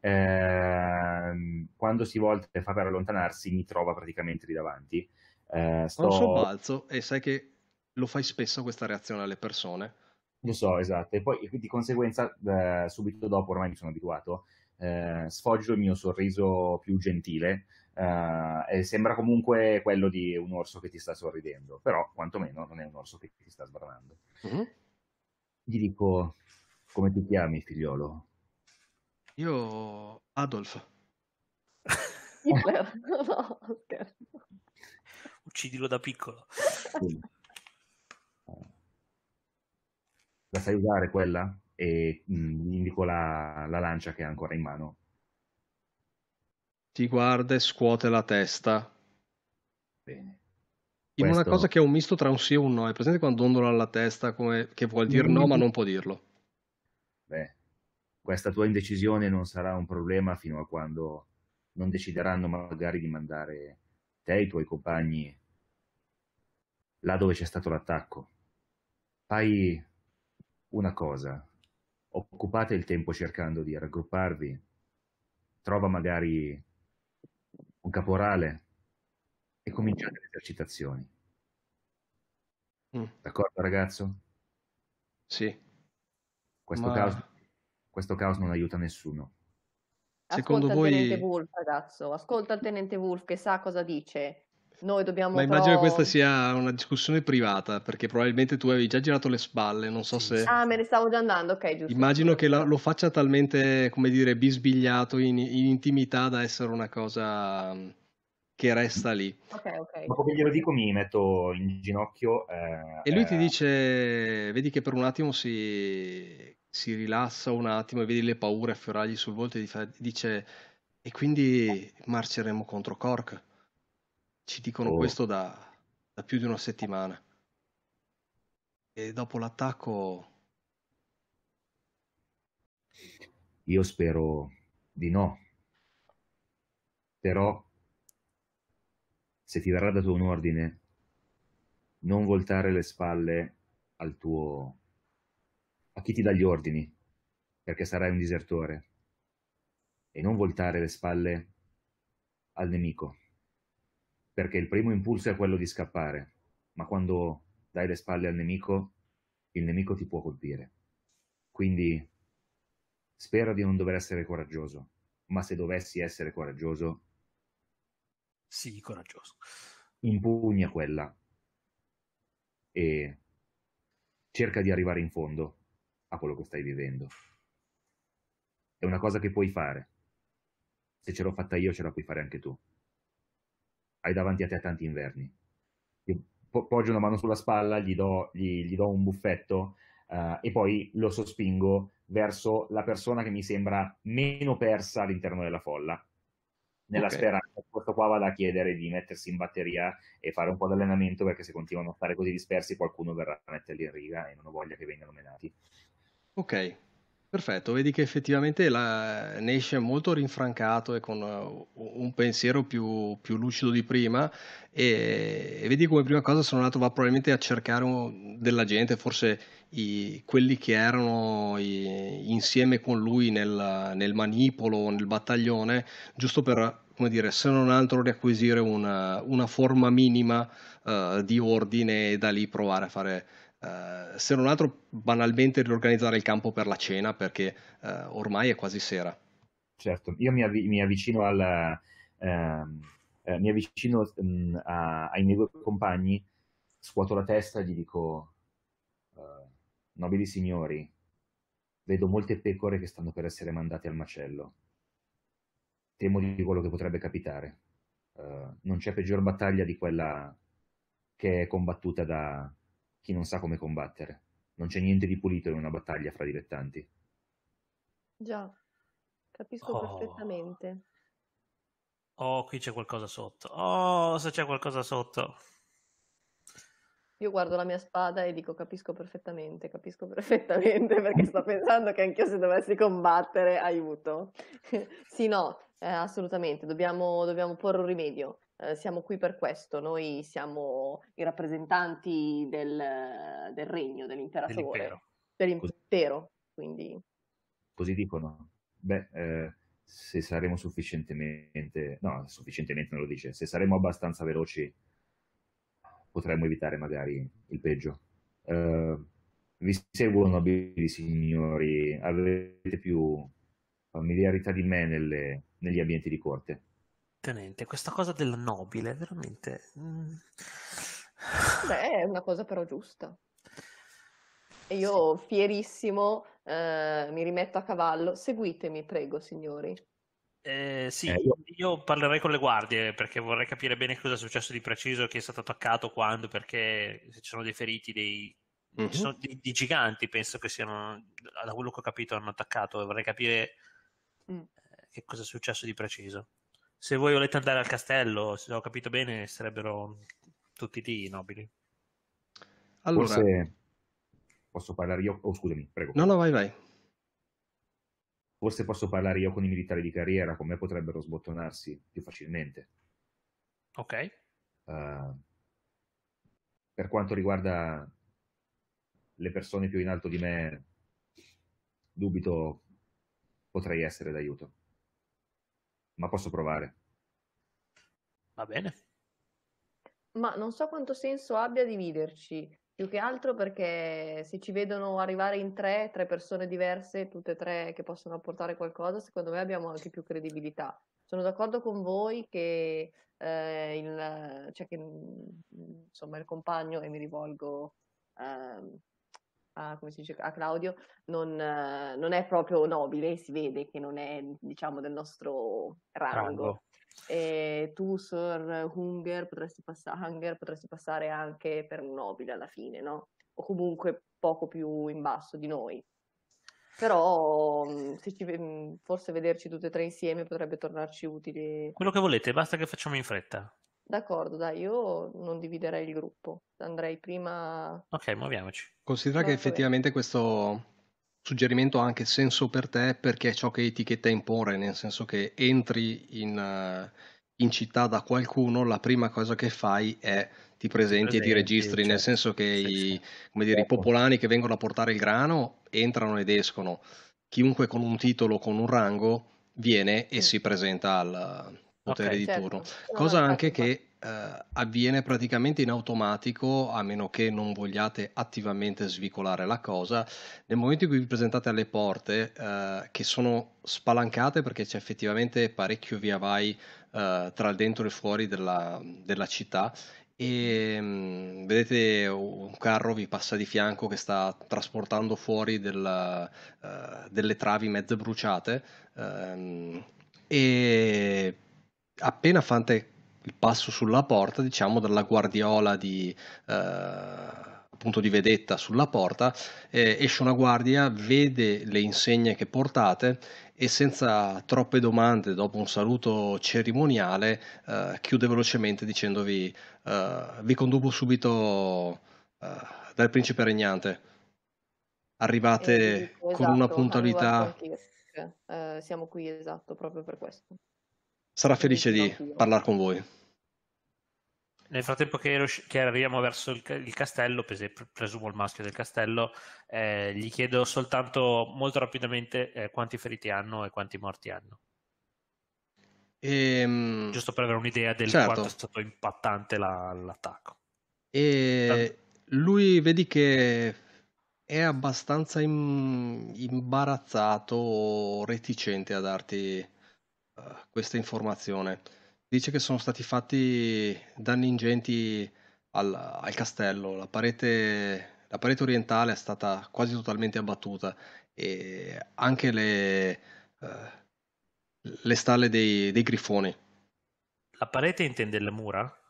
Eh, quando si volta e fa per allontanarsi, mi trova praticamente lì davanti. Eh, sto... Un balzo e sai che lo fai spesso questa reazione alle persone. Lo so, esatto. E poi di conseguenza, eh, subito dopo, ormai mi sono abituato, eh, sfoggio il mio sorriso più gentile Uh, e sembra comunque quello di un orso che ti sta sorridendo, però quantomeno non è un orso che ti sta sbranando. Mm-hmm. Gli dico, come ti chiami figliolo? Io Adolf. <laughs> no, Uccidilo da piccolo. La sai usare quella? E mh, mm, indico la, la lancia che ha ancora in mano ti guarda e scuote la testa. Bene. In Questo... una cosa che è un misto tra un sì e un no. È presente quando dondola la testa come... che vuol dire no ma mm. non può dirlo? Beh, questa tua indecisione non sarà un problema fino a quando non decideranno magari di mandare te e i tuoi compagni là dove c'è stato l'attacco. Fai una cosa, occupate il tempo cercando di raggrupparvi, trova magari un caporale e cominciate le esercitazioni. Mm. D'accordo ragazzo? Sì. Questo, Ma... caos, questo caos non aiuta nessuno. Secondo ascolta voi... il tenente Wolf, ragazzo, ascolta il tenente Wolf che sa cosa dice noi dobbiamo... Ma immagino che questa sia una discussione privata, perché probabilmente tu avevi già girato le spalle, non so se... Ah, me ne stavo già andando, ok, giusto. Immagino che la, lo faccia talmente, come dire, bisbigliato in, in intimità da essere una cosa mm, che resta lì. Ok, ok. Ma come glielo dico, mi metto in ginocchio. Eh, e lui eh... ti dice: Vedi che per un attimo si, si rilassa un attimo e vedi le paure affiorargli sul volto e fa, dice: E quindi marceremo contro Cork. Ci dicono oh. questo da, da, più di una settimana. E dopo l'attacco... Io spero di no. Però se ti verrà dato un ordine, non voltare le spalle al tuo... a chi ti dà gli ordini, perché sarai un disertore e non voltare le spalle al nemico perché il primo impulso è quello di scappare, ma quando dai le spalle al nemico, il nemico ti può colpire. Quindi spera di non dover essere coraggioso, ma se dovessi essere coraggioso... Sii sì, coraggioso. Impugna quella e cerca di arrivare in fondo a quello che stai vivendo. È una cosa che puoi fare. Se ce l'ho fatta io, ce la puoi fare anche tu hai davanti a te tanti inverni. Io poggio una mano sulla spalla, gli do, gli, gli do un buffetto uh, e poi lo sospingo verso la persona che mi sembra meno persa all'interno della folla, nella okay. speranza che questo qua vada a chiedere di mettersi in batteria e fare un po' di allenamento perché se continuano a stare così dispersi qualcuno verrà a metterli in riga e non ho voglia che vengano menati. Ok, Perfetto, vedi che effettivamente la, ne esce molto rinfrancato e con uh, un pensiero più, più, lucido di prima e, e, vedi come prima cosa sono andato va probabilmente a cercare un, della gente, forse i, quelli che erano i, insieme con lui nel, nel manipolo, nel battaglione, giusto per come dire, se non altro riacquisire una, una forma minima uh, di ordine e da lì provare a fare eh, se non altro banalmente riorganizzare il campo per la cena perché uh, ormai è quasi sera. Certo, io mi, avvi- mi avvicino, al, ehm, eh, mi avvicino mh, a, ai miei due compagni, scuoto la testa e gli dico, uh, nobili signori, vedo molte pecore che stanno per essere mandate al macello. Temo di quello che potrebbe capitare. non c'è peggior battaglia di quella che è combattuta da, chi non sa come combattere. Non c'è niente di pulito in una battaglia fra dilettanti. Già, capisco Oh. perfettamente. Oh, qui c'è qualcosa sotto. Oh, se c'è qualcosa sotto. Io guardo la mia spada e dico capisco perfettamente, capisco perfettamente <laughs> perché sto pensando che anch'io se dovessi combattere, aiuto. <laughs> Sì, no, eh, assolutamente, dobbiamo, dobbiamo porre un rimedio. Eh, siamo qui per questo, noi siamo i rappresentanti del, del regno, dell'imperatore, dell'impero, quindi... Così dicono. Beh, eh, se saremo sufficientemente... no, sufficientemente non lo dice, se saremo abbastanza veloci potremmo evitare magari il peggio. Uh, vi seguo, nobili signori, avete più familiarità di me nelle, negli ambienti di corte tenente, questa cosa del nobile, veramente... Mm. Beh, è una cosa però giusta. E io sì. fierissimo eh, mi rimetto a cavallo. Seguitemi, prego, signori. Eh, sì, eh, io... parlerei con le guardie perché vorrei capire bene cosa è successo di preciso, chi è stato attaccato, quando, perché se ci sono dei feriti, dei Mm-hmm. sono di, di, giganti, penso che siano, da quello che ho capito, hanno attaccato e vorrei capire mm. Eh, che cosa è successo di preciso se voi volete andare al castello, se ho capito bene, sarebbero tutti lì i nobili. Allora, Forse... posso parlare io? Oh, scusami, prego. No, no, vai, vai. Forse posso parlare io con i militari di carriera, come potrebbero sbottonarsi più facilmente. Ok. Uh, per quanto riguarda le persone più in alto di me, dubito potrei essere d'aiuto ma posso provare. Va bene. Ma non so quanto senso abbia dividerci, più che altro perché se ci vedono arrivare in tre, tre persone diverse, tutte e tre che possono apportare qualcosa, secondo me abbiamo anche più credibilità. Sono d'accordo con voi che, eh, il, cioè che mm, insomma, il compagno, e mi rivolgo eh, a, dice, a Claudio, non, eh, non, è proprio nobile, si vede che non è, diciamo, del nostro rango. rango. E tu, Sir Hunger potresti, passa- Hunger, potresti passare anche per un nobile alla fine, no? O comunque poco più in basso di noi. Però mm, ci, mm, forse vederci tutte e tre insieme potrebbe tornarci utile. Quello che volete, basta che facciamo in fretta. D'accordo, dai, io non dividerei il gruppo, andrei prima... Ok, muoviamoci. Considera no, che effettivamente questo suggerimento ha anche senso per te perché è ciò che etichetta impone, nel senso che entri in, in città da qualcuno, la prima cosa che fai è ti presenti, presenti e ti registri, cioè, nel certo. senso che sì, i, sì. Dire, i certo. popolani che vengono a portare il grano entrano ed escono, chiunque con un titolo, con un rango, viene e mm. si presenta al, potere okay, di certo. turno, cosa no, anche che eh, avviene praticamente in automatico, a meno che non vogliate attivamente svicolare la cosa, nel momento in cui vi presentate alle porte eh, che sono spalancate perché c'è effettivamente parecchio via vai eh, tra il dentro e il fuori della, della città e mm, vedete un carro vi passa di fianco che sta trasportando fuori del, uh, delle travi mezze bruciate um, e appena fate il passo sulla porta, diciamo dalla guardiola di, eh, appunto di vedetta sulla porta, eh, esce una guardia, vede le insegne che portate e senza troppe domande, dopo un saluto cerimoniale, eh, chiude velocemente dicendovi eh, vi conduco subito eh, dal principe regnante. Arrivate esatto, con una esatto, puntualità. siamo qui esatto proprio per questo sarà felice di parlare con voi. Nel frattempo che, ero, che arriviamo verso il, il, castello, presumo il maschio del castello, eh, gli chiedo soltanto molto rapidamente eh, quanti feriti hanno e quanti morti hanno. E, ehm, Giusto per avere un'idea del certo. quanto è stato impattante la, l'attacco. E lui vedi che è abbastanza im, imbarazzato, reticente a darti eh, questa informazione. Dice che sono stati fatti danni ingenti al, al castello, la parete, la parete, orientale è stata quasi totalmente abbattuta e anche le, eh, le stalle dei, dei grifoni. La parete intende le mura?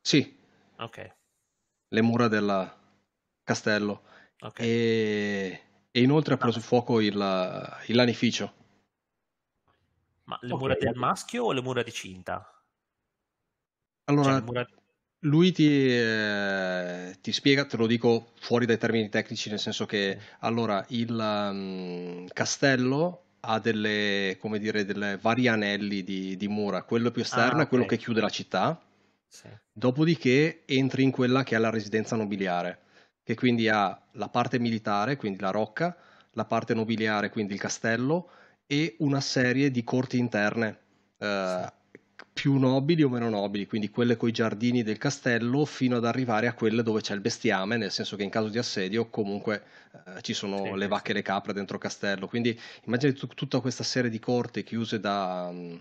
Sì. Ok. Le mura del castello. Okay. E, e, inoltre ha preso ah. fuoco il, il lanificio. Ma le okay. mura del maschio o le mura di cinta? Allora, cioè, mura... lui ti, eh, ti, spiega, te lo dico fuori dai termini tecnici, nel senso che allora il um, castello ha delle, come dire, delle vari anelli di, di mura, quello più esterno ah, okay. è quello che chiude la città, sì. dopodiché entri in quella che è la residenza nobiliare, che quindi ha la parte militare, quindi la rocca, la parte nobiliare, quindi il castello, e una serie di corti interne. Eh, sì più nobili o meno nobili, quindi quelle con i giardini del castello fino ad arrivare a quelle dove c'è il bestiame, nel senso che in caso di assedio comunque eh, ci sono sì, le vacche e le capre dentro il castello. Quindi immagini t- tutta questa serie di corte chiuse da um,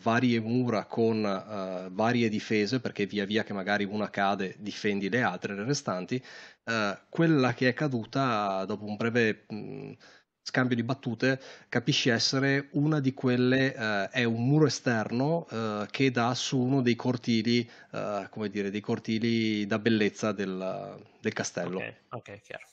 varie mura con uh, varie difese, perché via via che magari una cade difendi le altre, le restanti. Uh, quella che è caduta dopo un breve... Mh, mm, scambio di battute, capisci essere una di quelle, eh, è un muro esterno eh, che dà su uno dei cortili, eh, come dire, dei cortili da bellezza del, del castello. Ok, ok, chiaro.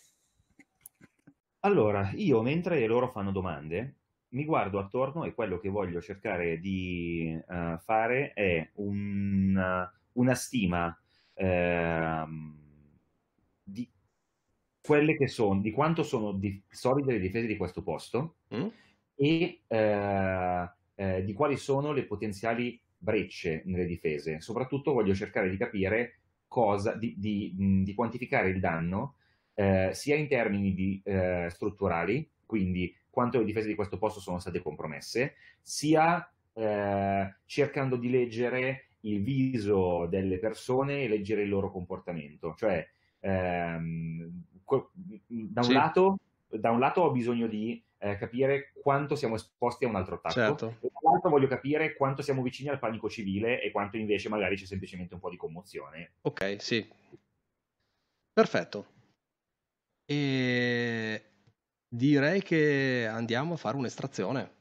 Allora, io mentre loro fanno domande, mi guardo attorno e quello che voglio cercare di uh, fare è un, una stima. Uh, quelle che sono, di quanto sono di, solide le difese di questo posto mm. e eh, eh, di quali sono le potenziali brecce nelle difese. Soprattutto voglio cercare di capire cosa, di, di, di quantificare il danno eh, sia in termini eh, strutturali, quindi quanto le difese di questo posto sono state compromesse, sia eh, cercando di leggere il viso delle persone e leggere il loro comportamento. Cioè, ehm, da un, sì. lato, da un lato ho bisogno di eh, capire quanto siamo esposti a un altro attacco, certo. e dall'altro voglio capire quanto siamo vicini al panico civile e quanto invece magari c'è semplicemente un po' di commozione. Ok, sì. Perfetto. E direi che andiamo a fare un'estrazione.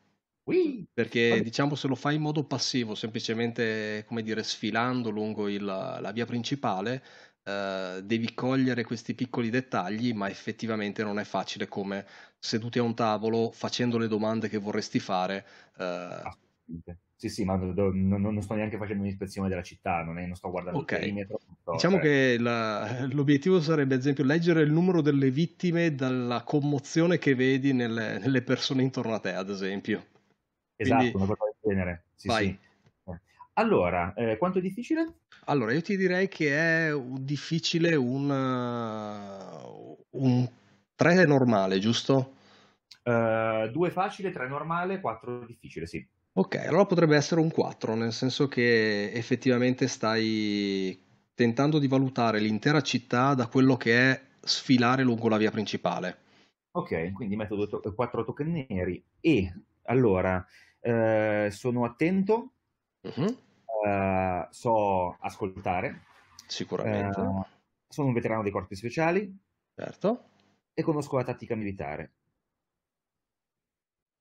Oui. Perché Vabbè. diciamo se lo fai in modo passivo, semplicemente come dire sfilando lungo il, la via principale, eh, devi cogliere questi piccoli dettagli, ma effettivamente non è facile come seduti a un tavolo, facendo le domande che vorresti fare. Uh... Sì, sì, ma non, non, sto neanche facendo un'ispezione della città, non, è, non sto guardando okay. il perimetro. So, diciamo cioè... che la, l'obiettivo sarebbe, ad esempio, leggere il numero delle vittime dalla commozione che vedi nelle, nelle persone intorno a te, ad esempio. Esatto, Quindi... una cosa del genere. Sì, Vai. Sì. Allora, eh, quanto è difficile? Allora, io ti direi che è difficile un, eh, un 3 normale, giusto? 2 eh, facile, 3 normale, 4 difficile, sì. Ok, allora potrebbe essere un 4, nel senso che effettivamente stai tentando di valutare l'intera città da quello che è sfilare lungo la via principale. Ok, quindi metto 4 to- token neri e allora eh, sono attento. Uh-huh. Eh, so ascoltare. Sicuramente. Uh, sono un veterano dei corpi speciali. Certo. E conosco la tattica militare.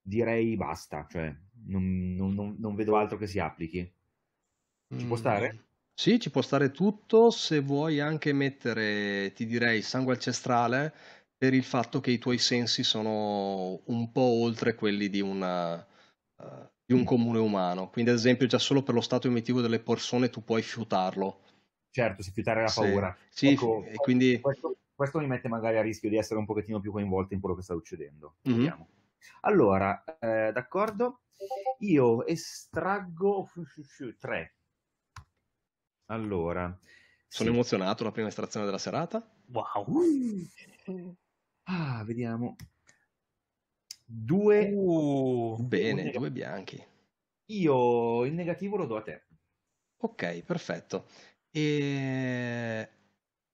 Direi basta, cioè non, non, non vedo altro che si applichi. Ci mm. può stare? Sì, ci può stare tutto, se vuoi anche mettere, ti direi, sangue ancestrale per il fatto che i tuoi sensi sono un po' oltre quelli di una, uh, di un mm. comune umano. Quindi, ad esempio, già solo per lo stato emotivo delle persone tu puoi fiutarlo. Certo, se fiutare la paura. Sì, ecco, sì, quindi... questo, questo, mi mette magari a rischio di essere un pochettino più coinvolto in quello che sta succedendo. Mm-hmm. Allora, eh, d'accordo? Io estraggo tre. Allora. Sono sì. emozionato, la prima estrazione della serata. Wow! <laughs> Ah, vediamo. Due... Uh, bene, due bianchi. Io il negativo lo do a te. Ok, perfetto. E...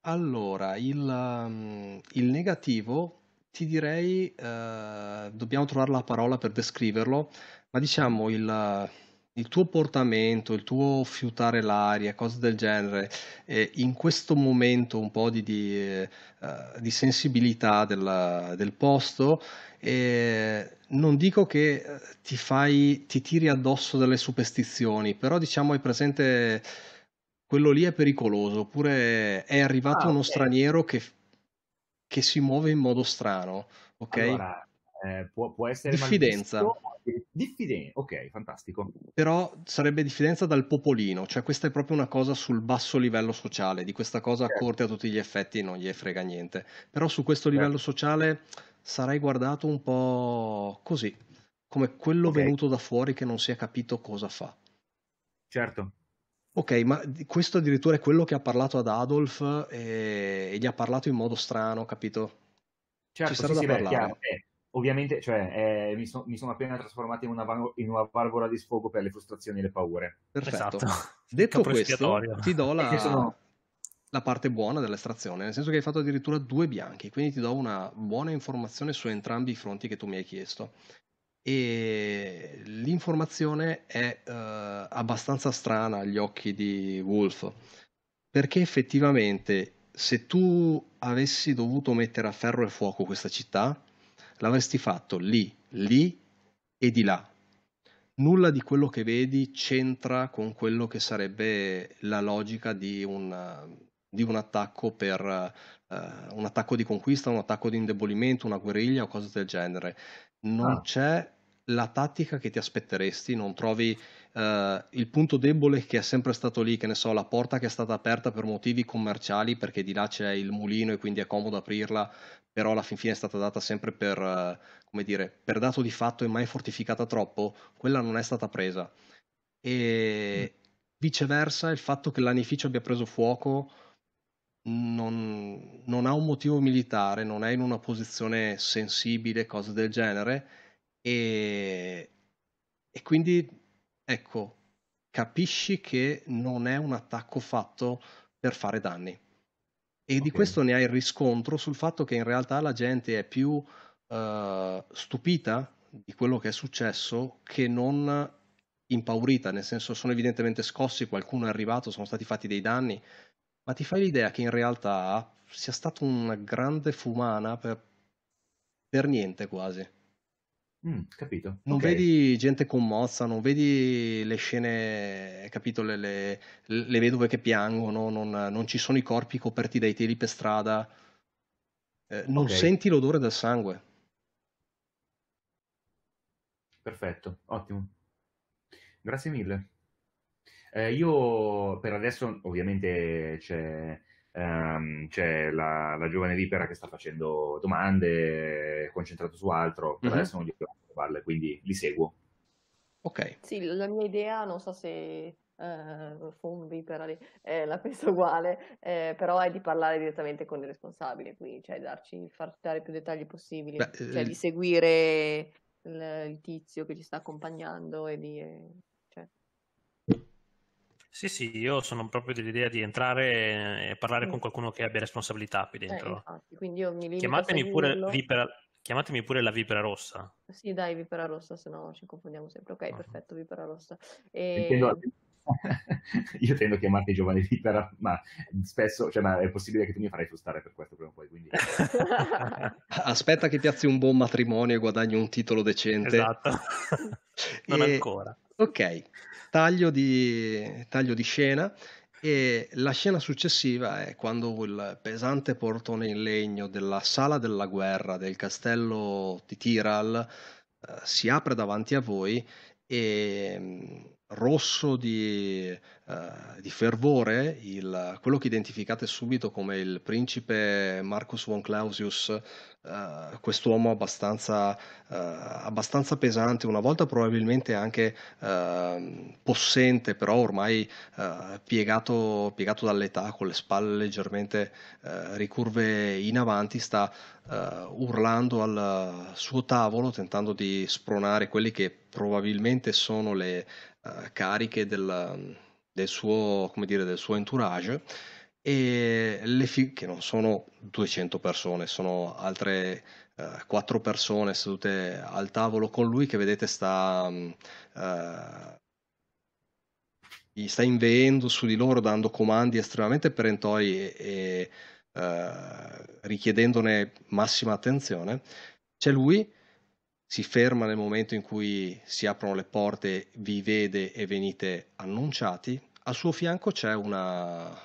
Allora, il, um, il negativo ti direi, eh, dobbiamo trovare la parola per descriverlo, ma diciamo il, il, tuo portamento, il tuo fiutare l'aria, cose del genere, eh, in questo momento un po' di, di, eh, di sensibilità del, del posto e non dico che eh, ti, fai, ti tiri addosso delle superstizioni, però diciamo hai presente quello lì è pericoloso, oppure è arrivato ah, uno okay. straniero che, che, si muove in modo strano, ok? Allora, eh, può, può, essere diffidenza. Eh, diffidenza, ok, fantastico. Però sarebbe diffidenza dal popolino, cioè questa è proprio una cosa sul basso livello sociale, di questa cosa certo. a corte a tutti gli effetti non gli frega niente, però su questo certo. livello sociale sarai guardato un po' così, come quello okay. venuto da fuori che non si è capito cosa fa. Certo. Ok, ma questo addirittura è quello che ha parlato ad Adolf e, eh, e gli ha parlato in modo strano, capito? Certo, Ci sarà sì, da sì, parlare. Beh, ovviamente cioè, eh, mi, so, mi, sono appena trasformato in una, in una, valvola di sfogo per le frustrazioni e le paure. Perfetto. Esatto. Detto questo, ti do <laughs> la... Sono la parte buona dell'estrazione, nel senso che hai fatto addirittura due bianchi, quindi ti do una buona informazione su entrambi i fronti che tu mi hai chiesto. E l'informazione è eh, abbastanza strana agli occhi di Wolf, perché effettivamente se tu avessi dovuto mettere a ferro e fuoco questa città, l'avresti fatto lì, lì e di là. Nulla di quello che vedi c'entra con quello che sarebbe la logica di un di un attacco per uh, un attacco di conquista, un attacco di indebolimento, una guerriglia o cose del genere. Non ah. c'è la tattica che ti aspetteresti, non trovi uh, il punto debole che è sempre stato lì, che ne so, la porta che è stata aperta per motivi commerciali, perché di là c'è il mulino e quindi è comodo aprirla, però alla fin fine è stata data sempre per, uh, come dire, per dato di fatto e mai fortificata troppo, quella non è stata presa. E mm. viceversa, il fatto che l'anificio abbia preso fuoco non, non ha un motivo militare, non è in una posizione sensibile, cose del genere, e, e quindi ecco, capisci che non è un attacco fatto per fare danni. E okay. di questo ne hai il riscontro sul fatto che in realtà la gente è più uh, stupita di quello che è successo che non impaurita, nel senso sono evidentemente scossi, qualcuno è arrivato, sono stati fatti dei danni, ma ti fai l'idea che in realtà sia stata una grande fumana per, per niente quasi. Mm, capito. Non okay. vedi gente commossa, non vedi le scene, capito, le, le, le vedove che piangono, non, non, ci sono i corpi coperti dai teli per strada, eh, non okay. senti l'odore del sangue. Perfetto, ottimo. Grazie mille. Eh, io per adesso ovviamente c'è, um, c'è la, la, giovane vipera che sta facendo domande, è concentrato su altro, per mm-hmm. adesso non gli piace farle, quindi li seguo. Ok. Sì, la mia idea, non so se eh, Fombi per lì, eh, la penso uguale, eh, però è di parlare direttamente con il responsabile, quindi cioè darci, far dare più dettagli possibili, Beh, cioè eh... di seguire il, il, tizio che ci sta accompagnando e di... Eh, sì, sì, io sono proprio dell'idea di entrare e parlare mm. con qualcuno che abbia responsabilità qui dentro. Eh, quindi io mi chiamatemi pure, vipera, chiamatemi pure la vipera rossa. Sì, dai, vipera rossa, se no ci confondiamo sempre. Ok, uh-huh. perfetto, vipera rossa. E... Intendo... Ehm <laughs> io tendo a chiamarti giovane vipera, ma spesso cioè, ma è possibile che tu mi farai frustare per questo prima o poi. Quindi... <laughs> Aspetta che piazzi un buon matrimonio e guadagni un titolo decente. Esatto, <laughs> non e... ancora. Ok, taglio di, taglio di scena e la scena successiva è quando il pesante portone in legno della sala della guerra del castello di Tiral eh, si apre davanti a voi e mm, rosso di, uh, di fervore, il, quello che identificate subito come il principe Marcus von Clausius, uh, quest'uomo abbastanza, uh, abbastanza, pesante, una volta probabilmente anche ehm, possente, però ormai piegato, piegato, dall'età, con le spalle leggermente ricurve in avanti, sta urlando al suo tavolo, tentando di spronare quelli che probabilmente sono le eh, cariche del, del, suo, dire, del, suo, entourage e le figure che non sono 200 persone, sono altre eh, quattro uh, persone sedute al tavolo con lui che vedete sta, um, uh, sta inveendo su di loro dando comandi estremamente perentori e, e richiedendone massima attenzione. C'è lui si ferma nel momento in cui si aprono le porte, vi vede e venite annunciati. Al suo fianco c'è una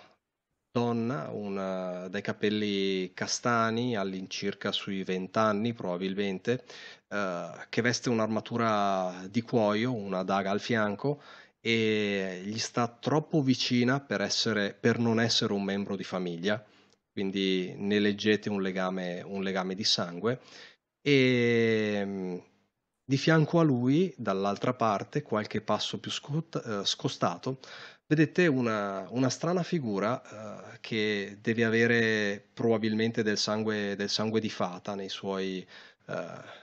donna una, dai capelli castani, all'incirca sui vent'anni probabilmente, eh, che veste un'armatura di cuoio, una daga al fianco e gli sta troppo vicina per, essere, per non essere un membro di famiglia, quindi ne leggete un legame, un legame di sangue e ehm, di fianco a lui, dall'altra parte, qualche passo più eh, scostato, vedete una, una strana figura uh, che deve avere probabilmente del sangue, del sangue di fata nei suoi, uh,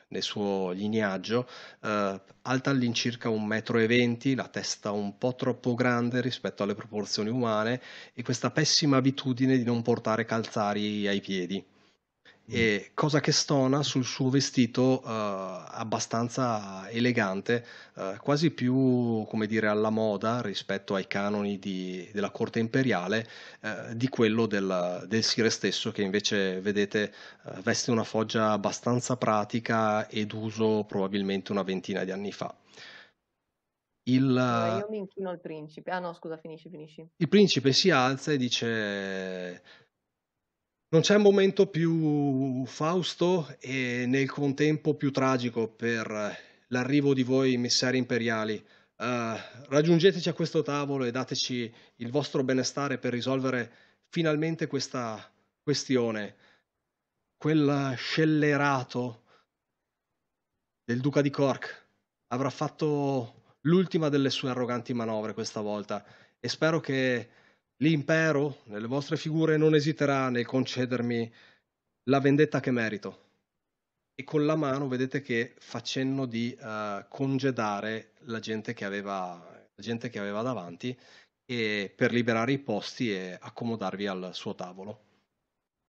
nel suo lignaggio, uh, alta all'incirca 1,20 m, la testa un po' troppo grande rispetto alle proporzioni umane e questa pessima abitudine di non portare calzari ai piedi. Mm. e cosa che stona sul suo vestito eh, abbastanza elegante, eh, quasi più come dire alla moda rispetto ai canoni di, della corte imperiale, eh, di quello del, del, sire stesso che invece vedete eh, veste una foggia abbastanza pratica ed uso probabilmente una ventina di anni fa. Il, eh, eh, io mi inchino al principe. Ah no, scusa, finisci, finisci. Il principe si alza e dice: non c'è momento più fausto e nel contempo più tragico per l'arrivo di voi missari imperiali. Uh, raggiungeteci a questo tavolo e dateci il vostro benestare per risolvere finalmente questa questione. Quel scellerato del duca di Cork avrà fatto l'ultima delle sue arroganti manovre questa volta e spero che L'impero nelle vostre figure non esiterà nel concedermi la vendetta che merito. E con la mano vedete che fa cenno di uh, congedare la gente, aveva, la gente che aveva davanti e per liberare i posti e accomodarvi al suo tavolo.